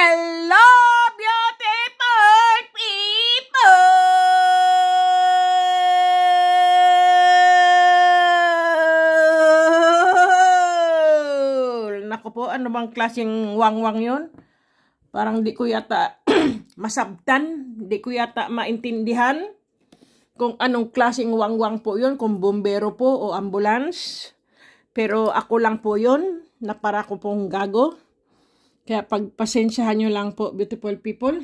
Hello, beautiful people! Naku po, ano bang klaseng wangwang yon? Parang di ko yata masabtan, di ko yata maintindihan kung anong klaseng wangwang po yon, kung bombero po o ambulance. Pero ako lang po yon na para ko pong gago. Kaya pagpasensyahan nyo lang po, beautiful people.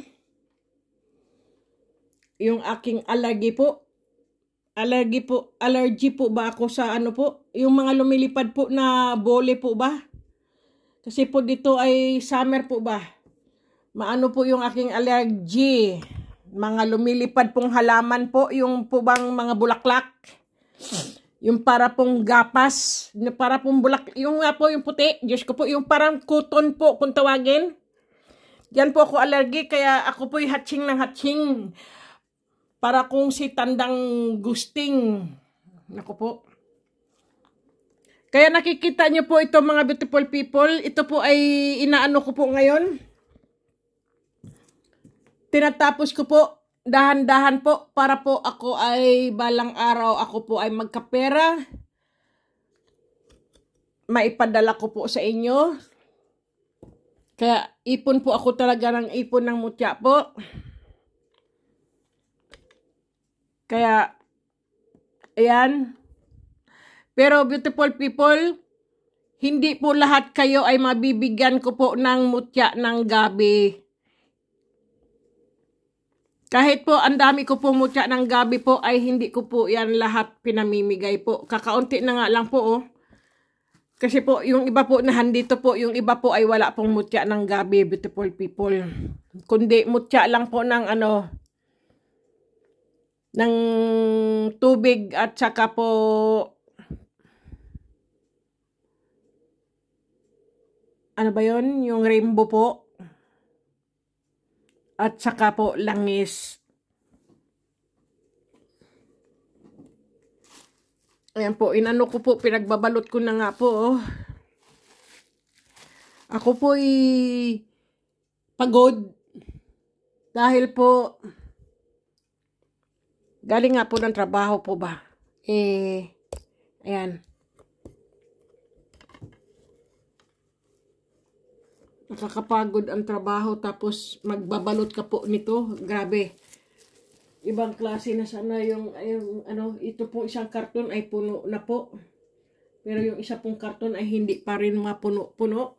Yung aking allergy po, allergy po, allergy po ba ako sa ano po? Yung mga lumilipad po na bole po ba? Kasi po dito ay summer po ba? Maano po yung aking allergy? Mga lumilipad pong halaman po, yung po bang mga bulaklak? Yung para pong gapas, para pong bulak, yung nga po, yung puti, Diyos ko po, yung parang cotton po kung tawagin. Yan po ako allergy, kaya ako po'y hatching ng hatching. Para kung si tandang gusting. Naku po. Kaya nakikita nyo po ito mga beautiful people. Ito po ay inaano ko po ngayon. Tinatapos ko po dahan-dahan po para po ako ay balang araw ako po ay magkapera. Maipadala ko po sa inyo. Kaya ipon po ako talaga ng ipon ng mutya po. Kaya, ayan. Pero beautiful people, hindi po lahat kayo ay mabibigyan ko po ng mutya ng gabi. Kahit po ang dami ko po mutya ng gabi po ay hindi ko po yan lahat pinamimigay po. Kakaunti na nga lang po oh. Kasi po yung iba po na handito po, yung iba po ay wala pong mutya ng gabi beautiful people. Kundi mutya lang po ng ano, ng tubig at saka po ano ba yon Yung rainbow po at saka po langis. Ayan po, inano ko po, pinagbabalot ko na nga po. Oh. Ako po ay pagod dahil po galing nga po ng trabaho po ba. Eh, ayan. nakakapagod ang trabaho tapos magbabalot ka po nito. Grabe. Ibang klase na sana yung, yung ano, ito po isang karton ay puno na po. Pero yung isa pong karton ay hindi pa rin mapuno-puno.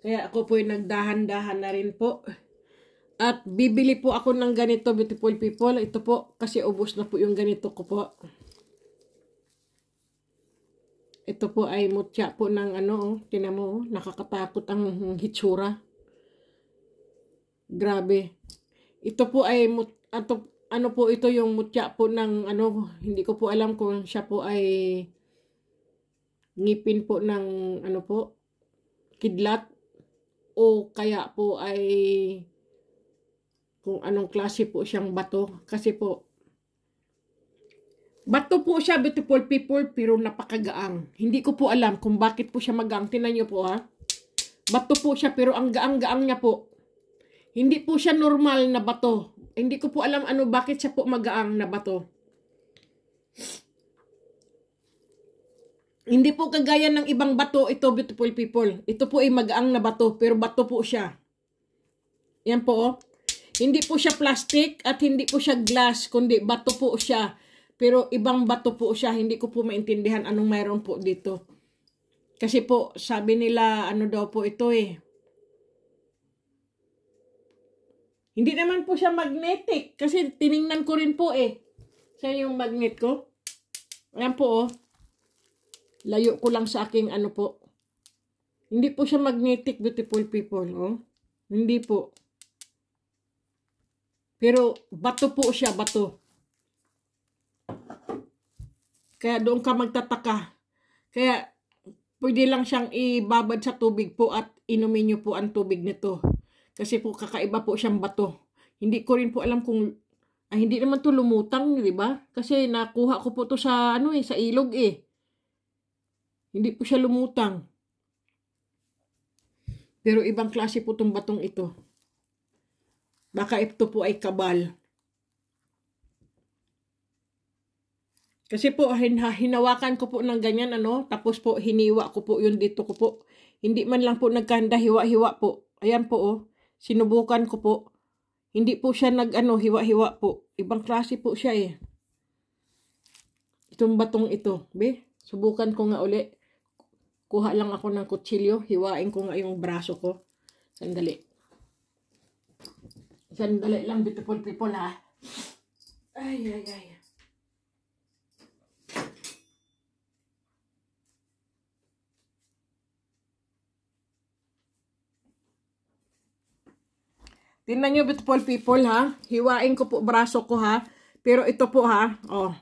Kaya ako po ay nagdahan-dahan na rin po. At bibili po ako ng ganito, beautiful people. Ito po, kasi ubos na po yung ganito ko po. Ito po ay mutya po ng ano, oh, tinan mo, oh, nakakatakot ang hitsura. Grabe. Ito po ay mut ato, ano po ito yung mutya po ng ano, hindi ko po alam kung siya po ay ngipin po ng ano po, kidlat o kaya po ay kung anong klase po siyang bato kasi po Bato po siya, beautiful people, pero napakagaang. Hindi ko po alam kung bakit po siya magaang. Tinan niyo po ha. Bato po siya, pero ang gaang-gaang niya po. Hindi po siya normal na bato. Hindi ko po alam ano bakit siya po magaang na bato. Hindi po kagaya ng ibang bato ito, beautiful people. Ito po ay magaang na bato, pero bato po siya. Yan po, oh. Hindi po siya plastic at hindi po siya glass, kundi bato po siya. Pero ibang bato po siya, hindi ko po maintindihan anong mayroon po dito. Kasi po, sabi nila, ano daw po ito eh. Hindi naman po siya magnetic. Kasi tiningnan ko rin po eh. Siya yung magnet ko. Ayan po oh. Layo ko lang sa aking ano po. Hindi po siya magnetic, beautiful people. Oh. Hindi po. Pero bato po siya, bato. Kaya doon ka magtataka. Kaya pwede lang siyang ibabad sa tubig po at inumin niyo po ang tubig nito. Kasi po kakaiba po siyang bato. Hindi ko rin po alam kung ay, hindi naman to lumutang, di ba? Kasi nakuha ko po to sa ano eh, sa ilog eh. Hindi po siya lumutang. Pero ibang klase po tong batong ito. Baka ito po ay kabal. Kasi po, hinawakan ko po ng ganyan, ano, tapos po, hiniwa ko po yun dito ko po. Hindi man lang po nagkanda, hiwa-hiwa po. Ayan po, oh. Sinubukan ko po. Hindi po siya nag, ano, hiwa-hiwa po. Ibang klase po siya, eh. Itong batong ito, be. Subukan ko nga uli. Kuha lang ako ng kutsilyo. Hiwain ko nga yung braso ko. Sandali. Sandali lang, beautiful people, ha. Ay, ay, ay. Tingnan nyo beautiful people ha. Hiwain ko po braso ko ha. Pero ito po ha. Oh.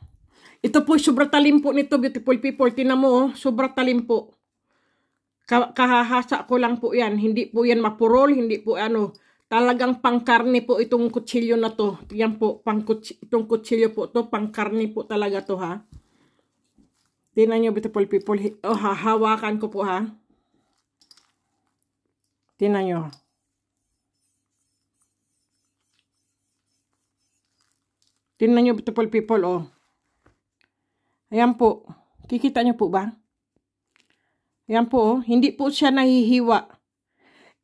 Ito po sobra talim po nito beautiful people. Tingnan mo oh. Sobra talim po. Kahahasa ko lang po yan. Hindi po yan mapurol. Hindi po ano. Talagang pangkarne po itong kutsilyo na to. Yan po. Pang kutsilyo, itong kutsilyo po to. Pangkarne po talaga to ha. Tingnan nyo beautiful people. Oh, hawakan ko po ha. Tingnan nyo ha. Tingnan nyo, beautiful people, oh. Ayan po. Kikita nyo po ba? Ayan po, oh. Hindi po siya nahihiwa.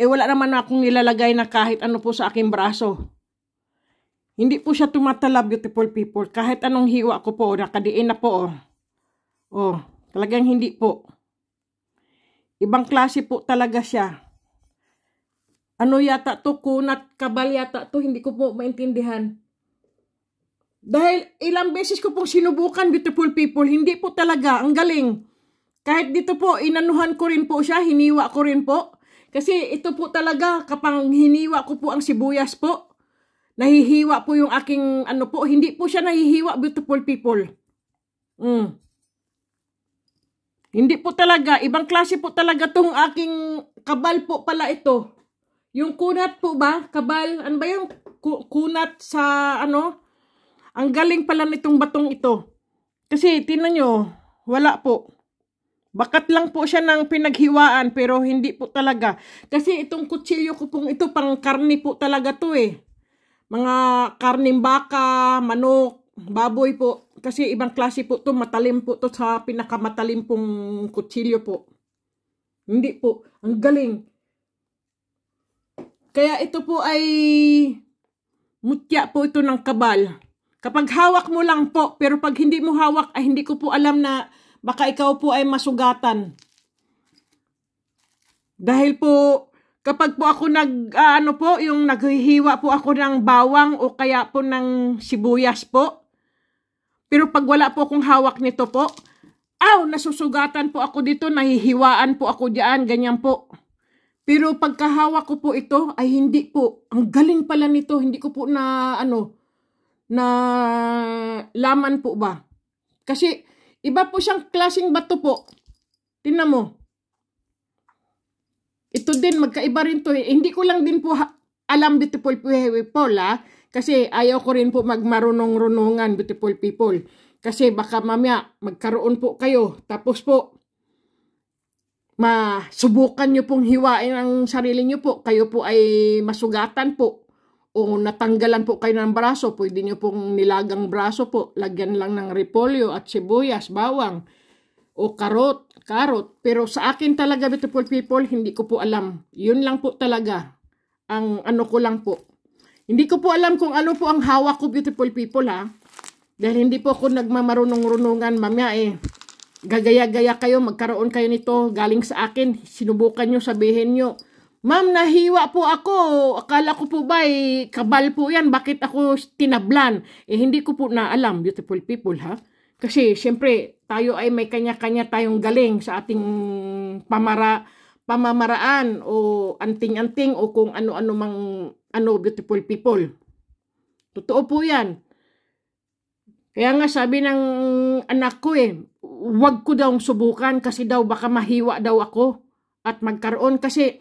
Eh, wala naman akong nilalagay na kahit ano po sa aking braso. Hindi po siya tumatala, beautiful people. Kahit anong hiwa ko po, nakadiin na po, oh. Oh, talagang hindi po. Ibang klase po talaga siya. Ano yata to, kunat, kabal yata to, hindi ko po maintindihan. Dahil ilang beses ko pong sinubukan, beautiful people, hindi po talaga, ang galing. Kahit dito po, inanuhan ko rin po siya, hiniwa ko rin po. Kasi ito po talaga, kapang hiniwa ko po ang sibuyas po, nahihiwa po yung aking, ano po, hindi po siya nahihiwa, beautiful people. Mm. Hindi po talaga, ibang klase po talaga tong aking kabal po pala ito. Yung kunat po ba? Kabal, ano ba yung kunat sa ano? Ang galing pala nitong batong ito. Kasi tinan nyo, wala po. Bakat lang po siya ng pinaghiwaan pero hindi po talaga. Kasi itong kutsilyo ko pong ito pang karni po talaga to eh. Mga karning baka, manok, baboy po. Kasi ibang klase po to, matalim po to sa pinakamatalim pong kutsilyo po. Hindi po, ang galing. Kaya ito po ay mutya po ito ng kabal. Kapag hawak mo lang po, pero pag hindi mo hawak, ay hindi ko po alam na baka ikaw po ay masugatan. Dahil po, kapag po ako nag, uh, ano po, yung naghihiwa po ako ng bawang o kaya po ng sibuyas po. Pero pag wala po akong hawak nito po, aw, nasusugatan po ako dito, nahihiwaan po ako diyan, ganyan po. Pero pagkahawak ko po ito, ay hindi po, ang galing pala nito, hindi ko po na, ano, na laman po ba. Kasi iba po siyang klasing bato po. Tingnan mo. Ito din, magkaiba rin to. Eh. Hindi ko lang din po alam beautiful people ha. Kasi ayaw ko rin po magmarunong-runungan beautiful people. Kasi baka mamaya magkaroon po kayo. Tapos po, masubukan nyo pong hiwain ang sarili nyo po. Kayo po ay masugatan po o natanggalan po kayo ng braso, pwede nyo pong nilagang braso po, lagyan lang ng repolyo at sibuyas, bawang, o karot, karot. Pero sa akin talaga, beautiful people, hindi ko po alam. Yun lang po talaga. Ang ano ko lang po. Hindi ko po alam kung ano po ang hawak ko, beautiful people, ha. Dahil hindi po ako nagmamarunong-runungan, mamaya eh. Gagaya-gaya kayo, magkaroon kayo nito, galing sa akin. Sinubukan nyo, sabihin nyo Ma'am, nahiwa po ako. Akala ko po ba eh, kabal po yan. Bakit ako tinablan? Eh, hindi ko po na alam, beautiful people, ha? Kasi, siyempre, tayo ay may kanya-kanya tayong galing sa ating pamara, pamamaraan o anting-anting o kung ano-ano mang ano, beautiful people. Totoo po yan. Kaya nga sabi ng anak ko eh, wag ko daw subukan kasi daw baka mahiwa daw ako at magkaroon kasi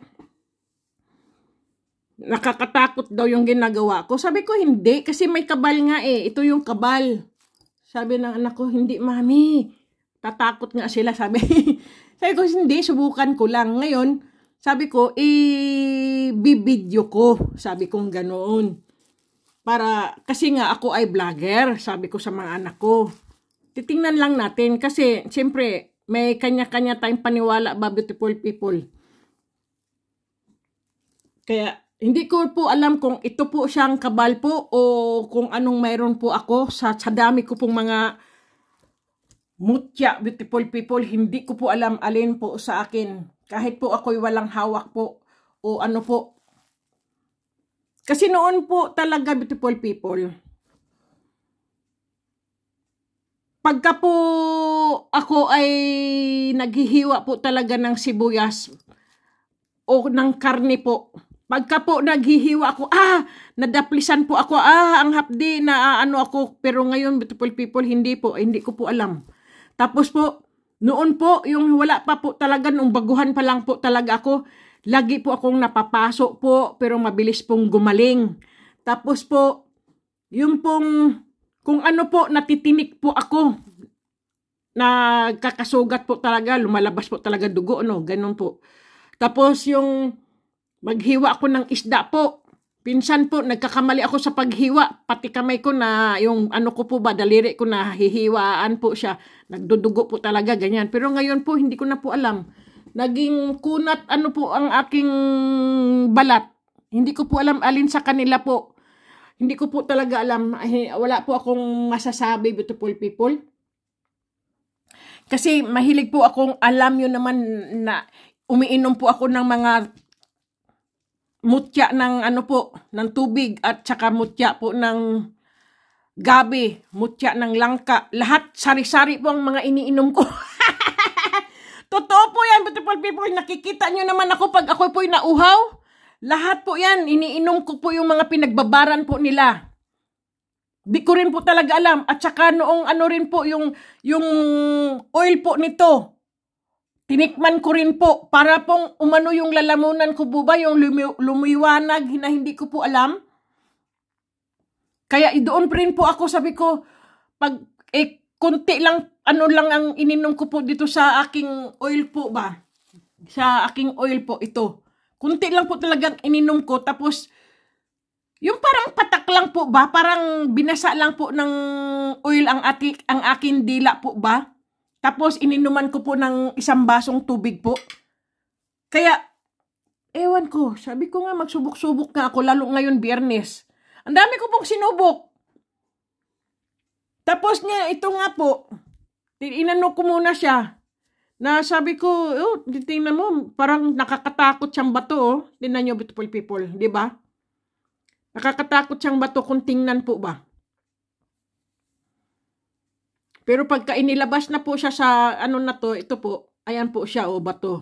nakakatakot daw yung ginagawa ko. Sabi ko, hindi. Kasi may kabal nga eh. Ito yung kabal. Sabi ng anak ko, hindi mami. Tatakot nga sila. Sabi, sabi ko, hindi. Subukan ko lang. Ngayon, sabi ko, i-video ko. Sabi kong ganoon. Para, kasi nga ako ay vlogger. Sabi ko sa mga anak ko. Titingnan lang natin. Kasi, siyempre, may kanya-kanya tayong paniwala ba beautiful people. Kaya, hindi ko po alam kung ito po siyang kabal po o kung anong mayroon po ako sa, sa dami ko pong mga mutya beautiful people. Hindi ko po alam alin po sa akin. Kahit po ako'y walang hawak po o ano po. Kasi noon po talaga beautiful people. Pagka po ako ay naghihiwa po talaga ng sibuyas o ng karne po Pagka po naghihiwa ako, ah, nadaplisan po ako, ah, ang hapdi na ah, ano ako. Pero ngayon, beautiful people, hindi po, hindi ko po alam. Tapos po, noon po, yung wala pa po talaga, nung baguhan pa lang po talaga ako, lagi po akong napapasok po, pero mabilis pong gumaling. Tapos po, yung pong, kung ano po, natitinik po ako, na nagkakasugat po talaga, lumalabas po talaga dugo, no, ganun po. Tapos yung Maghiwa ako ng isda po. Pinsan po, nagkakamali ako sa paghiwa. Pati kamay ko na, yung ano ko po ba, daliri ko na hihiwaan po siya. Nagdudugo po talaga, ganyan. Pero ngayon po, hindi ko na po alam. Naging kunat ano po ang aking balat. Hindi ko po alam alin sa kanila po. Hindi ko po talaga alam. Eh, wala po akong masasabi, beautiful people. Kasi mahilig po akong alam yun naman na umiinom po ako ng mga mutya ng ano po, ng tubig at saka mutya po ng gabi, mutya ng langka. Lahat sari-sari po ang mga iniinom ko. Totoo po yan, beautiful people. Nakikita nyo naman ako pag ako po'y nauhaw. Lahat po yan, iniinom ko po yung mga pinagbabaran po nila. Di ko rin po talaga alam. At saka noong ano rin po yung, yung oil po nito Tinikman ko rin po para pong umano yung lalamunan ko po yung lumi- lumiwanag na hindi ko po alam. Kaya doon pa rin po ako, sabi ko, pag eh, konti lang, ano lang ang ininom ko po dito sa aking oil po ba? Sa aking oil po ito. Kunti lang po talagang ininom ko. Tapos, yung parang patak lang po ba? Parang binasa lang po ng oil ang, ati, ang akin dila po ba? Tapos, ininuman ko po ng isang basong tubig po. Kaya, ewan ko, sabi ko nga, magsubok-subok nga ako, lalo ngayon biyernes. Ang dami ko pong sinubok. Tapos niya, ito nga po, inano ko muna siya. Na sabi ko, oh, tingnan mo, parang nakakatakot siyang bato, oh. Tingnan niyo, beautiful people, di ba? Nakakatakot siyang bato kung tingnan po ba. Pero pagka inilabas na po siya sa ano na to, ito po, ayan po siya o oh, bato.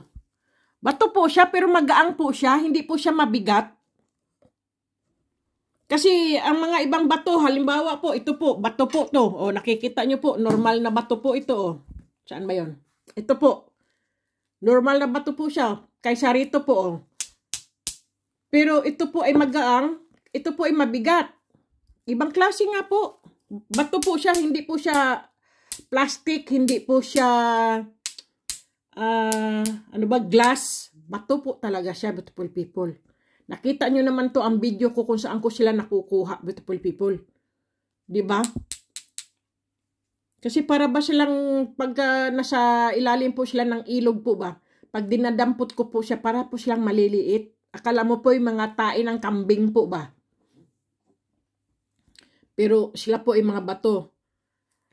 Bato po siya pero magaang po siya, hindi po siya mabigat. Kasi ang mga ibang bato, halimbawa po, ito po, bato po to. O oh, nakikita nyo po, normal na bato po ito. O. Oh. Saan ba yon? Ito po. Normal na bato po siya. Kaysa rito po. O. Oh. Pero ito po ay magaang. Ito po ay mabigat. Ibang klase nga po. Bato po siya, hindi po siya plastic, hindi po siya uh, ano ba, glass. Bato po talaga siya, beautiful people. Nakita nyo naman to ang video ko kung saan ko sila nakukuha, beautiful people. ba? Diba? Kasi para ba silang pag uh, nasa ilalim po sila ng ilog po ba? Pag dinadampot ko po siya, para po silang maliliit. Akala mo po yung mga tae ng kambing po ba? Pero sila po ay mga bato.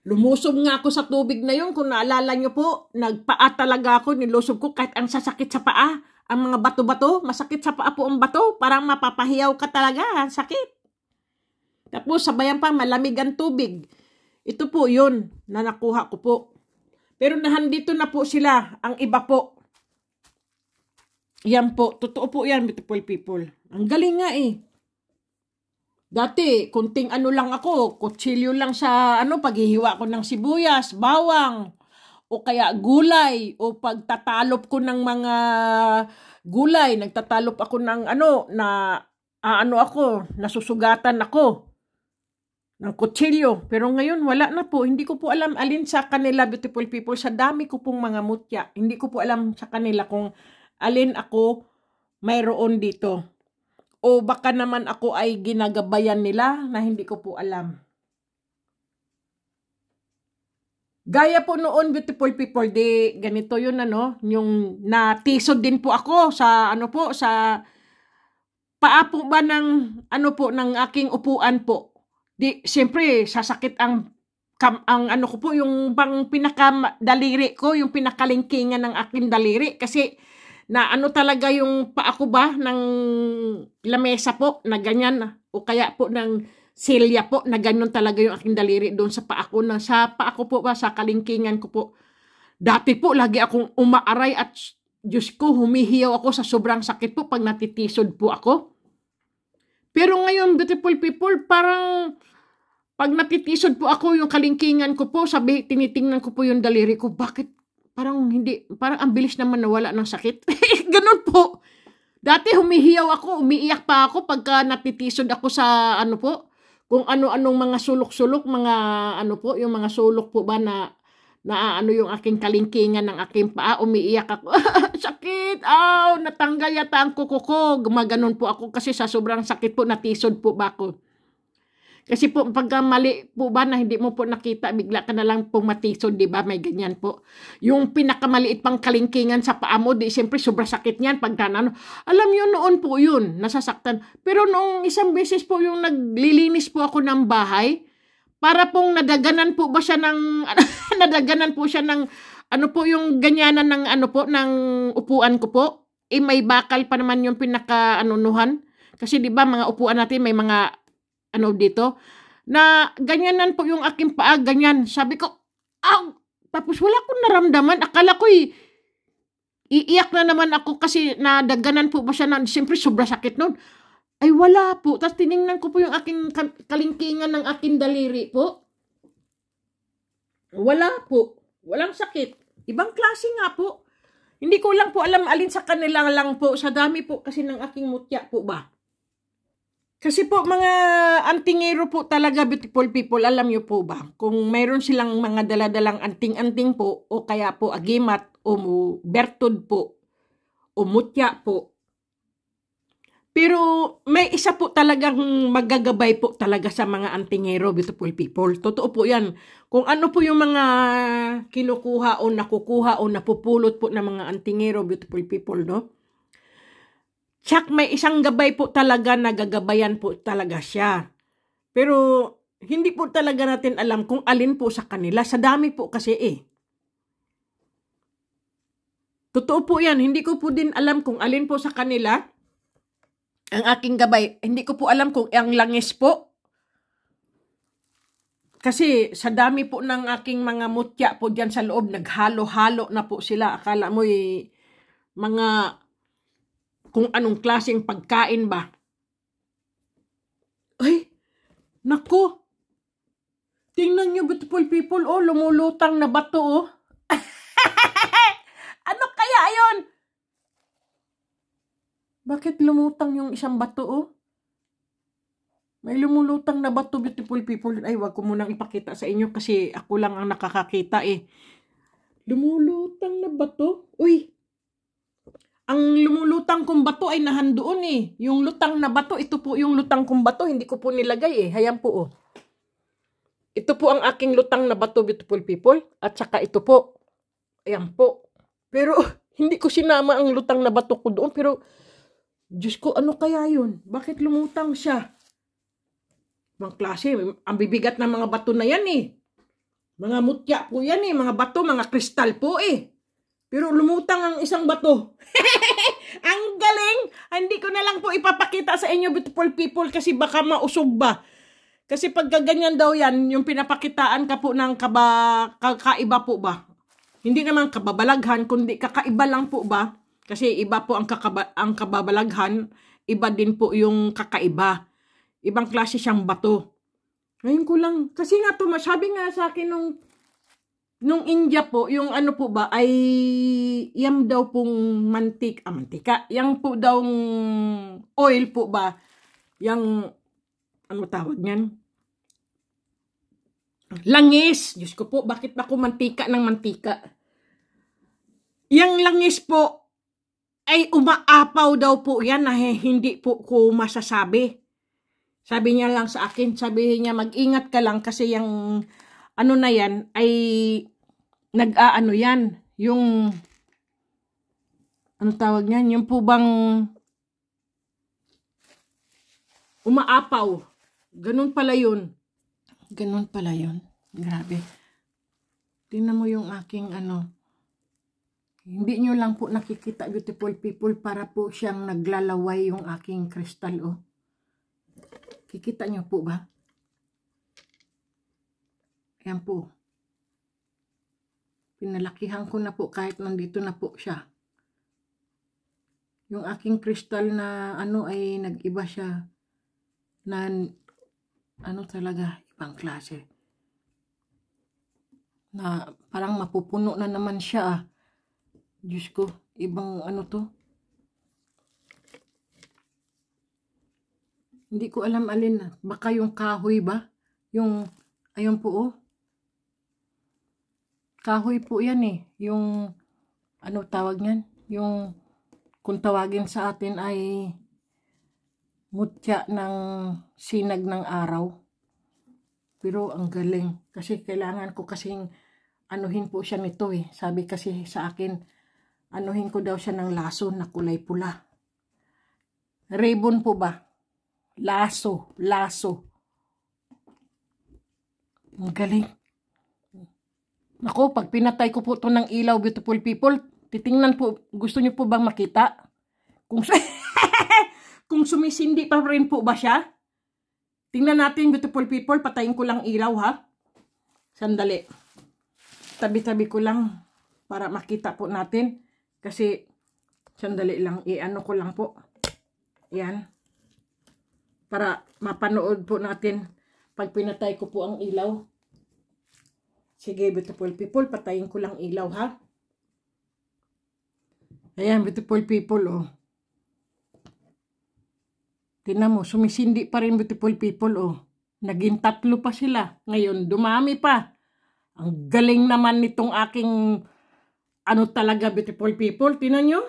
Lumusob nga ako sa tubig na yun. Kung naalala nyo po, nagpaa talaga ako, nilusob ko kahit ang sasakit sa paa. Ang mga bato-bato, masakit sa paa po ang bato. Parang mapapahiyaw ka talaga, ang sakit. Tapos sabayan pa, malamig ang tubig. Ito po yun na nakuha ko po. Pero nahandito na po sila, ang iba po. Yan po, totoo po yan, beautiful people. Ang galing nga eh. Dati, kunting ano lang ako, kutsilyo lang sa ano, paghihiwa ko ng sibuyas, bawang, o kaya gulay, o pagtatalop ko ng mga gulay, nagtatalop ako ng ano, na ano ako, nasusugatan ako ng kutsilyo. Pero ngayon, wala na po. Hindi ko po alam alin sa kanila, beautiful people, sa dami ko pong mga mutya. Hindi ko po alam sa kanila kung alin ako mayroon dito. O baka naman ako ay ginagabayan nila na hindi ko po alam. Gaya po noon, beautiful people, di ganito yun ano, yung natisod din po ako sa ano po, sa paa ba ng ano po, ng aking upuan po. Di, siyempre, sasakit ang kam, ang ano ko po, yung bang pinakadaliri ko, yung pinakalingkingan ng aking daliri. Kasi na ano talaga yung paako ba ng lamesa po na ganyan o kaya po ng silya po na ganyan talaga yung aking daliri doon sa paako na sa paako po ba sa kalingkingan ko po. Dati po lagi akong umaaray at Diyos ko humihiyaw ako sa sobrang sakit po pag natitisod po ako. Pero ngayon beautiful people parang pag natitisod po ako yung kalingkingan ko po, sabi tinitingnan ko po yung daliri ko, bakit parang hindi, parang ang bilis naman nawala ng sakit. Ganun po. Dati humihiyaw ako, umiiyak pa ako pagka napitisod ako sa ano po, kung ano-anong mga sulok-sulok, mga ano po, yung mga sulok po ba na na ano yung aking kalingkingan ng aking paa, umiiyak ako. sakit! Aw! Natanggal yata ang kuko ko. Gumaganon po ako kasi sa sobrang sakit po, natisod po ba ako. Kasi po, pagka mali po ba na hindi mo po nakita, bigla ka na lang pong matisod, di ba? May ganyan po. Yung pinakamaliit pang kalingkingan sa paa mo, di siyempre sobra sakit niyan pag ano. Alam yun, noon po yun, nasasaktan. Pero noong isang beses po yung naglilinis po ako ng bahay, para pong nadaganan po ba siya ng, nadaganan po siya ng, ano po yung ganyanan ng ano po, ng upuan ko po. Eh, may bakal pa naman yung pinaka anunuhan. Kasi 'di ba mga upuan natin may mga ano dito, na ganyan nan po yung aking paa, ganyan. Sabi ko, aw! Tapos wala akong naramdaman. Akala ko eh, iiyak na naman ako kasi nadaganan po ba siya na, siyempre sobra sakit nun. Ay wala po. Tapos tiningnan ko po yung aking kalingkingan ng aking daliri po. Wala po. Walang sakit. Ibang klase nga po. Hindi ko lang po alam alin sa kanila lang po. Sa dami po kasi ng aking mutya po ba. Kasi po mga antingero po talaga beautiful people, alam nyo po ba? Kung mayroon silang mga daladalang anting-anting po o kaya po agimat o bertod po o mutya po. Pero may isa po talagang magagabay po talaga sa mga antingero beautiful people. Totoo po yan. Kung ano po yung mga kinukuha o nakukuha o napupulot po ng mga antingero beautiful people, no? Tsak may isang gabay po talaga na po talaga siya. Pero hindi po talaga natin alam kung alin po sa kanila. Sa dami po kasi eh. Totoo po yan. Hindi ko po din alam kung alin po sa kanila ang aking gabay. Hindi ko po alam kung ang langis po. Kasi sa dami po ng aking mga mutya po dyan sa loob, naghalo-halo na po sila. Akala mo'y mga kung anong klaseng pagkain ba. Ay, nako. Tingnan nyo beautiful people, oh, lumulutang na bato, oh. ano kaya yon? Bakit lumutang yung isang bato, oh? May lumulutang na bato, beautiful people. Ay, wag ko munang ipakita sa inyo kasi ako lang ang nakakakita, eh. Lumulutang na bato? Uy, ang lumulutang kong bato ay nahan doon eh. Yung lutang na bato, ito po yung lutang kong bato. Hindi ko po nilagay eh. Hayan po oh. Ito po ang aking lutang na bato, beautiful people. At saka ito po. Ayan po. Pero hindi ko sinama ang lutang na bato ko doon. Pero, Diyos ko, ano kaya yun? Bakit lumutang siya? Ibang klase, ang bibigat ng mga bato na yan eh. Mga mutya po yan eh. Mga bato, mga kristal po eh. Pero lumutang ang isang bato. ang galing! Ah, hindi ko na lang po ipapakita sa inyo, beautiful people, kasi baka mausog ba. Kasi pagkaganyan daw yan, yung pinapakitaan ka po ng kaba, kakaiba po ba? Hindi naman kababalaghan, kundi kakaiba lang po ba? Kasi iba po ang, kakaba, ang kababalaghan, iba din po yung kakaiba. Ibang klase siyang bato. Ngayon ko lang. Kasi nga to, sabi nga sa akin nung nung India po, yung ano po ba, ay yam daw pong mantik, ah, mantika, yang po daw oil po ba, yang, ano tawag niyan? Langis. Diyos ko po, bakit ba ako mantika ng mantika? Yang langis po, ay umaapaw daw po yan na hindi po ko masasabi. Sabi niya lang sa akin, sabi niya mag-ingat ka lang kasi yung ano na yan, ay nag-aano yan, yung, ano tawag niyan, yung po bang umaapaw. Ganun pala yun. Ganun pala yun. Grabe. Tingnan mo yung aking ano, hindi nyo lang po nakikita beautiful people para po siyang naglalaway yung aking crystal oh. Kikita nyo po ba? Ayan po. Pinalakihan ko na po kahit nandito na po siya. Yung aking crystal na ano ay nag-iba siya na ano talaga, ibang klase. Na parang mapupuno na naman siya ah. Diyos ko, ibang ano to. Hindi ko alam alin. na. Ah. Baka yung kahoy ba? Yung, ayun po oh. Kahoy po yan eh. Yung, ano tawag niyan? Yung, kung tawagin sa atin ay mutya ng sinag ng araw. Pero ang galing. Kasi kailangan ko kasing anuhin po siya nito eh. Sabi kasi sa akin, anuhin ko daw siya ng laso na kulay pula. Ribbon po ba? Laso, laso. Ang galing. Nako, pag pinatay ko po to ng ilaw, beautiful people, titingnan po, gusto niyo po bang makita? Kung, kung sumisindi pa rin po ba siya? Tingnan natin, beautiful people, patayin ko lang ilaw ha. Sandali. Tabi-tabi ko lang para makita po natin. Kasi, sandali lang, i-ano ko lang po. Yan. Para mapanood po natin pag pinatay ko po ang ilaw. Sige, beautiful people, patayin ko lang ilaw, ha? Ayan, beautiful people, oh. Tinan mo, sumisindi pa rin beautiful people, oh. Naging tatlo pa sila. Ngayon, dumami pa. Ang galing naman nitong aking, ano talaga, beautiful people. Tinan nyo?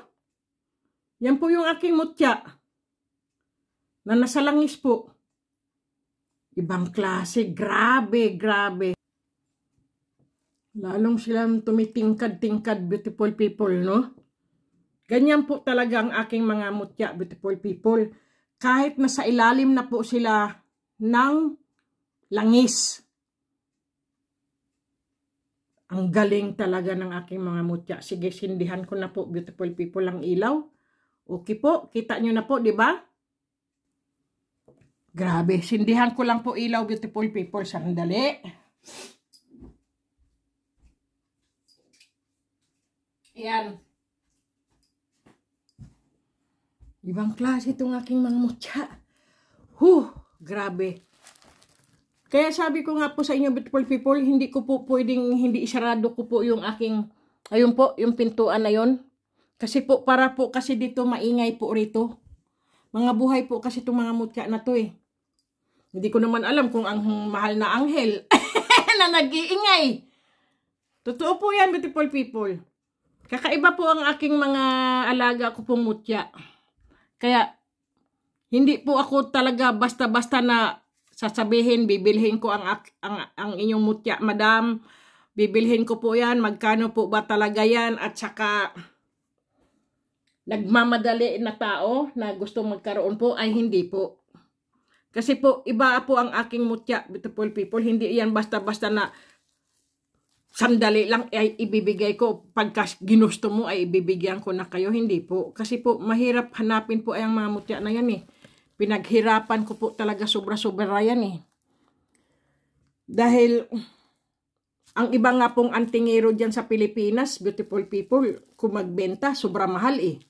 Yan po yung aking mutya. Na nasa langis po. Ibang klase. Grabe, grabe. Lalong silang tumitingkad-tingkad, beautiful people, no? Ganyan po talaga ang aking mga mutya, beautiful people. Kahit nasa ilalim na po sila ng langis. Ang galing talaga ng aking mga mutya. Sige, sindihan ko na po, beautiful people, ang ilaw. Okay po, kita nyo na po, di ba? Grabe, sindihan ko lang po ilaw, beautiful people. Sandali. Sandali. Ayan. Ibang klase itong aking mga mutya. Huh, grabe. Kaya sabi ko nga po sa inyo beautiful people, hindi ko po pwedeng hindi isarado ko po yung aking, ayun po, yung pintuan na yon. Kasi po, para po kasi dito maingay po rito. Mga buhay po kasi itong mga mutya na to eh. Hindi ko naman alam kung ang mahal na anghel na nag-iingay. Totoo po yan beautiful people. Kakaiba po ang aking mga alaga ko pong mutya. Kaya, hindi po ako talaga basta-basta na sasabihin, bibilhin ko ang, ang, ang inyong mutya, madam. Bibilhin ko po yan, magkano po ba talaga yan? At saka, nagmamadali na tao na gusto magkaroon po ay hindi po. Kasi po, iba po ang aking mutya, beautiful people. Hindi yan basta-basta na sandali lang ay ibibigay ko pagka ginusto mo ay ibibigyan ko na kayo hindi po kasi po mahirap hanapin po ay ang mga mutya na yan eh pinaghirapan ko po talaga sobra-sobra yan eh dahil ang iba nga pong antingero dyan sa Pilipinas beautiful people kung magbenta sobra mahal eh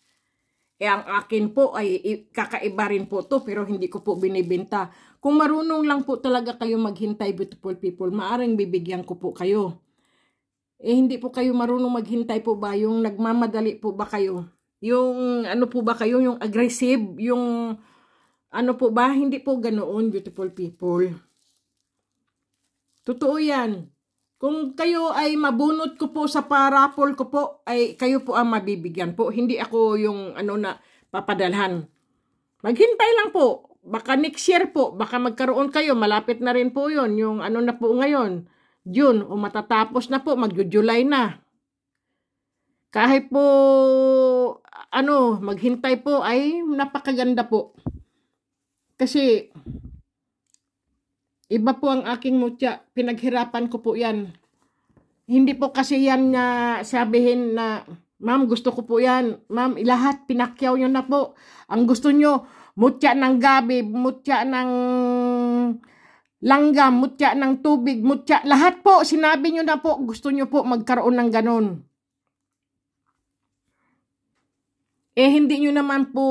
eh ang akin po ay kakaiba rin po to pero hindi ko po binibenta kung marunong lang po talaga kayo maghintay beautiful people maaring bibigyan ko po kayo eh hindi po kayo marunong maghintay po ba? Yung nagmamadali po ba kayo? Yung ano po ba kayo? Yung aggressive? Yung ano po ba? Hindi po ganoon, beautiful people. Totoo yan. Kung kayo ay mabunot ko po sa parapol ko po, ay kayo po ang mabibigyan po. Hindi ako yung ano na papadalhan. Maghintay lang po. Baka next year po, baka magkaroon kayo. Malapit na rin po yon yung ano na po ngayon June o matatapos na po, mag july na. Kahit po, ano, maghintay po ay napakaganda po. Kasi, iba po ang aking mutya. Pinaghirapan ko po yan. Hindi po kasi yan na sabihin na, Ma'am, gusto ko po yan. Ma'am, lahat pinakyaw nyo na po. Ang gusto nyo, mutya ng gabi, mutya ng langgam, mutya ng tubig, mutya, lahat po, sinabi nyo na po, gusto nyo po magkaroon ng ganun. Eh, hindi nyo naman po,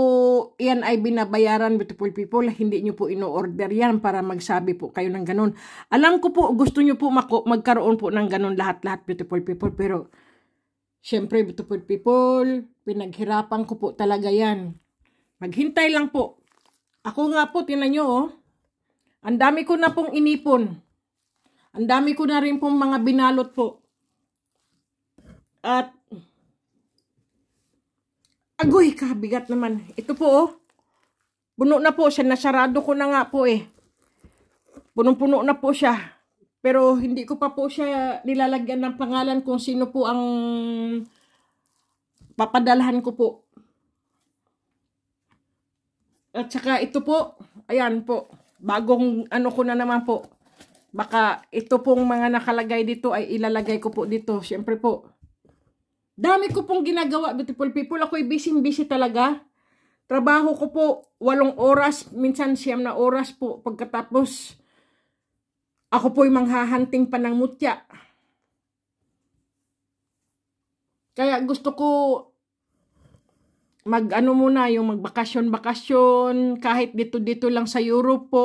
yan ay binabayaran, beautiful people, hindi nyo po ino-order yan para magsabi po kayo ng ganun. Alam ko po, gusto nyo po magkaroon po ng ganun lahat-lahat, beautiful people, pero, syempre, beautiful people, pinaghirapan ko po talaga yan. Maghintay lang po. Ako nga po, tinan nyo, oh ang dami ko na pong inipon. Ang dami ko na rin pong mga binalot po. At, agoy ka, bigat naman. Ito po, oh. Puno na po siya. Nasarado ko na nga po, eh. Punong-puno na po siya. Pero, hindi ko pa po siya nilalagyan ng pangalan kung sino po ang papadalhan ko po. At saka ito po, ayan po bagong ano ko na naman po. Baka ito pong mga nakalagay dito ay ilalagay ko po dito. Siyempre po. Dami ko pong ginagawa, beautiful people. Ako ay busy-busy talaga. Trabaho ko po, walong oras, minsan siyam na oras po. Pagkatapos, ako po ay manghahanting pa ng mutya. Kaya gusto ko mag ano muna yung magbakasyon bakasyon kahit dito dito lang sa Europe po.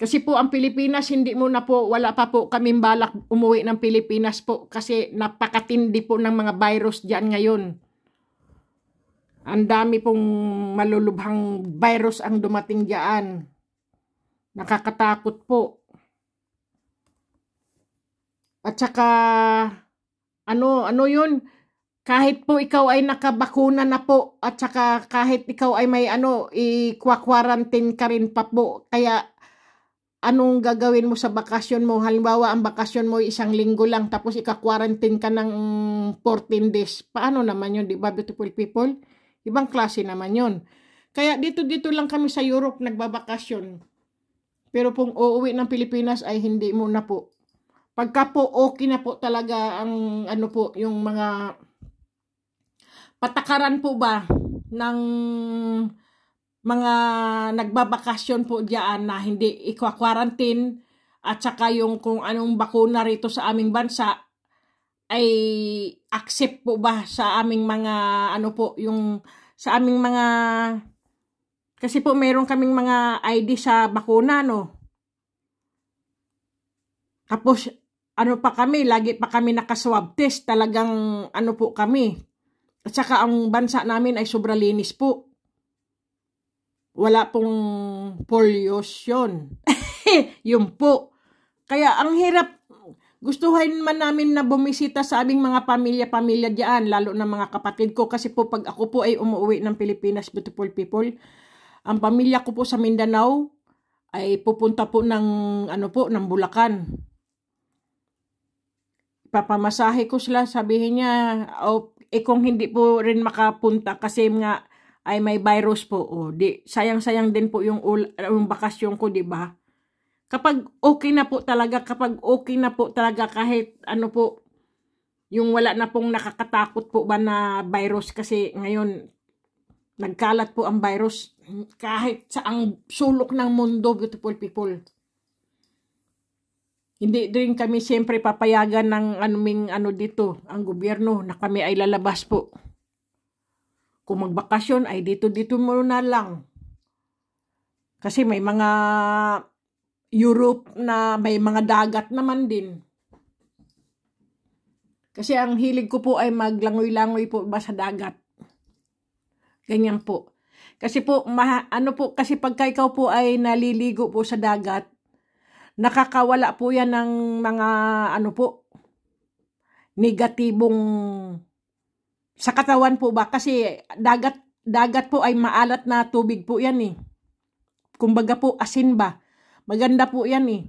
Kasi po ang Pilipinas hindi mo na po wala pa po kaming balak umuwi ng Pilipinas po kasi napakatindi po ng mga virus diyan ngayon. Ang dami pong malulubhang virus ang dumating diyan. Nakakatakot po. At saka ano ano 'yun? kahit po ikaw ay nakabakuna na po at saka kahit ikaw ay may ano, i-quarantine ka rin pa po. Kaya anong gagawin mo sa bakasyon mo? Halimbawa, ang bakasyon mo isang linggo lang tapos ika-quarantine ka ng 14 days. Paano naman yun, di ba, beautiful people? Ibang klase naman yun. Kaya dito-dito lang kami sa Europe nagbabakasyon. Pero kung uuwi ng Pilipinas ay hindi muna po. Pagka po okay na po talaga ang ano po, yung mga patakaran po ba ng mga nagbabakasyon po diyan na hindi ikwa-quarantine at saka yung kung anong bakuna rito sa aming bansa ay accept po ba sa aming mga ano po yung sa aming mga kasi po meron kaming mga ID sa bakuna no tapos ano pa kami lagi pa kami nakaswab test talagang ano po kami at saka ang bansa namin ay sobra linis po. Wala pong pollution. yung po. Kaya ang hirap, gustuhin man namin na bumisita sa aming mga pamilya-pamilya diyan, lalo na mga kapatid ko. Kasi po pag ako po ay umuwi ng Pilipinas, beautiful people, ang pamilya ko po sa Mindanao ay pupunta po ng, ano po, ng Bulacan papamasahe ko sila, sabihin niya, oh, eh kung hindi po rin makapunta kasi nga ay may virus po, o, oh, di, sayang-sayang din po yung, yung bakasyon ko, di ba? Kapag okay na po talaga, kapag okay na po talaga kahit ano po, yung wala na pong nakakatakot po ba na virus kasi ngayon nagkalat po ang virus kahit sa ang sulok ng mundo, beautiful people. Hindi din kami siyempre papayagan ng anuming ano dito, ang gobyerno, na kami ay lalabas po. Kung magbakasyon ay dito-dito muna lang. Kasi may mga Europe na may mga dagat naman din. Kasi ang hilig ko po ay maglangoy-langoy po ba sa dagat. Ganyan po. Kasi po, ma, ano po, kasi pagka ikaw po ay naliligo po sa dagat, nakakawala po yan ng mga ano po, negatibong sa katawan po ba? Kasi dagat, dagat po ay maalat na tubig po yan eh. Kumbaga po asin ba? Maganda po yan eh.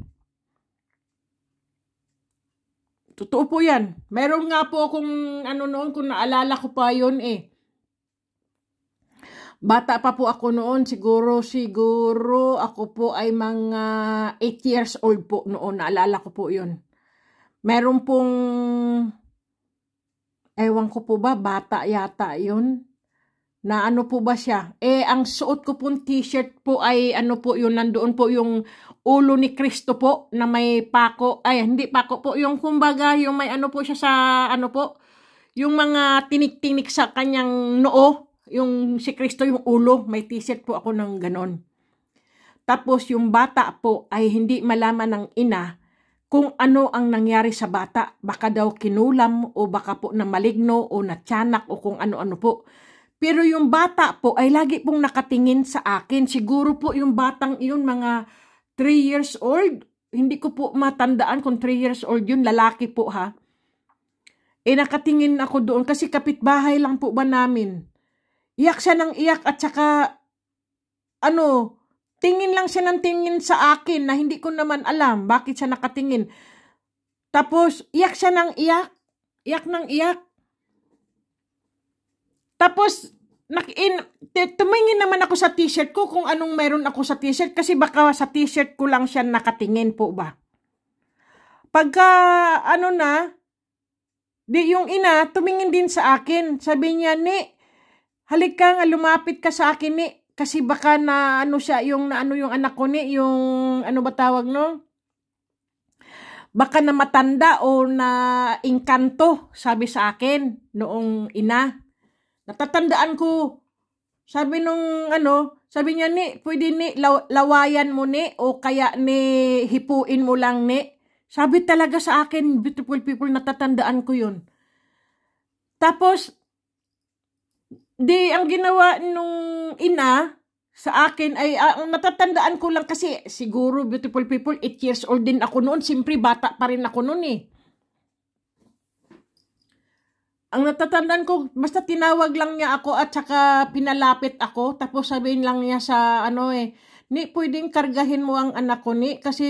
Totoo po yan. Meron nga po kung ano noon, kung naalala ko pa yon eh. Bata pa po ako noon, siguro, siguro ako po ay mga 8 years old po noon. Naalala ko po yun. Meron pong, ewan ko po ba, bata yata yun. Na ano po ba siya? Eh, ang suot ko pong t-shirt po ay ano po yun, nandoon po yung ulo ni Kristo po na may pako. Ay, hindi pako po. Yung kumbaga, yung may ano po siya sa ano po, yung mga tinik-tinik sa kanyang noo yung si Kristo yung ulo, may t-shirt po ako ng ganon. Tapos yung bata po ay hindi malaman ng ina kung ano ang nangyari sa bata. Baka daw kinulam o baka po na maligno o natyanak o kung ano-ano po. Pero yung bata po ay lagi pong nakatingin sa akin. Siguro po yung batang yun mga 3 years old. Hindi ko po matandaan kung 3 years old yun. Lalaki po ha. Eh nakatingin ako doon kasi kapitbahay lang po ba namin. Iyak siya ng iyak at saka, ano, tingin lang siya ng tingin sa akin na hindi ko naman alam bakit siya nakatingin. Tapos, iyak siya ng iyak. Iyak ng iyak. Tapos, nakin, tumingin naman ako sa t-shirt ko kung anong meron ako sa t-shirt kasi baka sa t-shirt ko lang siya nakatingin po ba. Pagka, ano na, di yung ina, tumingin din sa akin. Sabi niya, ni, halika nga lumapit ka sa akin ni kasi baka na ano siya yung na ano yung anak ko ni yung ano ba tawag no baka na matanda o na inkanto sabi sa akin noong ina natatandaan ko sabi nung ano sabi niya ni pwede ni law, lawayan mo ni o kaya ni hipuin mo lang ni sabi talaga sa akin beautiful people natatandaan ko yun tapos Di, ang ginawa nung ina sa akin ay, uh, ah, natatandaan ko lang kasi, siguro beautiful people, 8 years old din ako noon. Siyempre, bata pa rin ako noon eh. Ang natatandaan ko, basta tinawag lang niya ako at saka pinalapit ako. Tapos sabihin lang niya sa ano eh, ni pwedeng kargahin mo ang anak ko ni kasi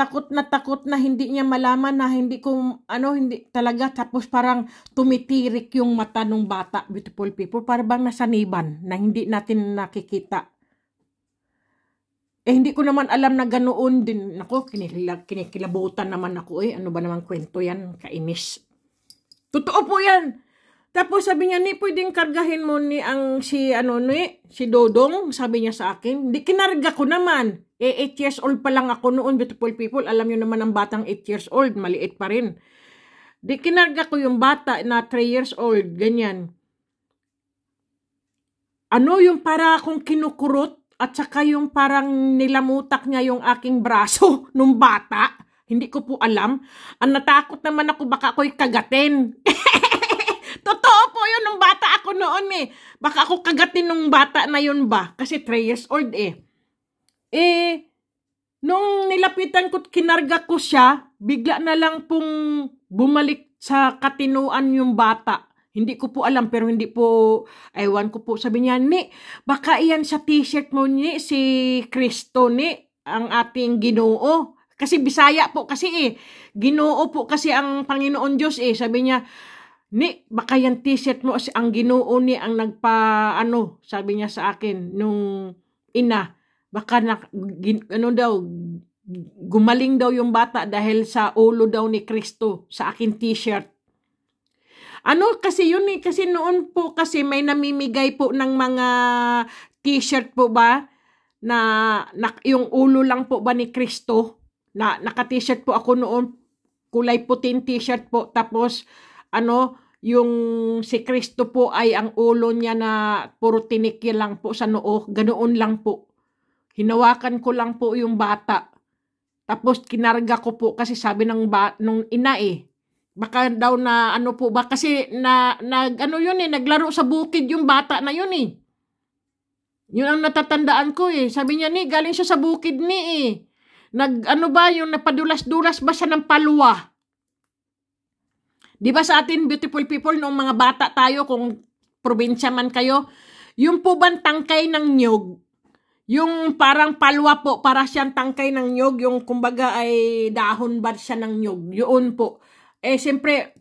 takot na takot na hindi niya malaman na hindi ko ano hindi talaga tapos parang tumitirik yung mata ng bata beautiful people para bang nasaniban na hindi natin nakikita eh hindi ko naman alam na ganoon din nako kinila, kinikilabutan naman ako eh ano ba naman kwento yan kainis totoo po yan tapos sabi niya ni pwedeng kargahin mo ni ang si ano ni si Dodong sabi niya sa akin di kinarga ko naman eh, 8 years old pa lang ako noon, beautiful people. Alam nyo naman ang batang 8 years old, maliit pa rin. Di kinarga ko yung bata na 3 years old, ganyan. Ano yung para akong kinukurot at saka yung parang nilamutak niya yung aking braso nung bata. Hindi ko po alam. Ang natakot naman ako baka ako'y kagatin. Totoo po yun nung bata ako noon eh. Baka ako kagatin nung bata na yun ba? Kasi 3 years old eh. Eh, nung nilapitan ko kinarga ko siya, bigla na lang pong bumalik sa katinuan yung bata. Hindi ko po alam pero hindi po, aywan ko po. Sabi niya, ni, baka iyan sa t-shirt mo ni, si Kristo ni, ang ating ginoo. Kasi Bisaya po kasi eh. Ginoo po kasi ang Panginoon Diyos eh. Sabi niya, ni, baka yan t-shirt mo, ang ginoo ni ang nagpa, ano, sabi niya sa akin, nung ina baka na, ano daw, gumaling daw yung bata dahil sa ulo daw ni Kristo sa akin t-shirt. Ano kasi yun eh, kasi noon po kasi may namimigay po ng mga t-shirt po ba na, na yung ulo lang po ba ni Kristo na naka-t-shirt po ako noon kulay puting t-shirt po tapos ano yung si Kristo po ay ang ulo niya na puro tiniki lang po sa noo ganoon lang po Hinawakan ko lang po yung bata. Tapos kinarga ko po kasi sabi ng ba, nung ina eh. Baka daw na ano po ba kasi na nag ano yun eh naglaro sa bukid yung bata na yun eh. Yun ang natatandaan ko eh. Sabi niya ni galing siya sa bukid ni eh. Nag ano ba yung napadulas-dulas ba siya ng paluwa? 'Di ba sa atin beautiful people nung mga bata tayo kung probinsya man kayo, yung po bang tangkay ng nyog, yung parang palwa po, para siyang tangkay ng nyog, yung kumbaga ay dahon ba siya ng nyog, yun po. Eh, siyempre,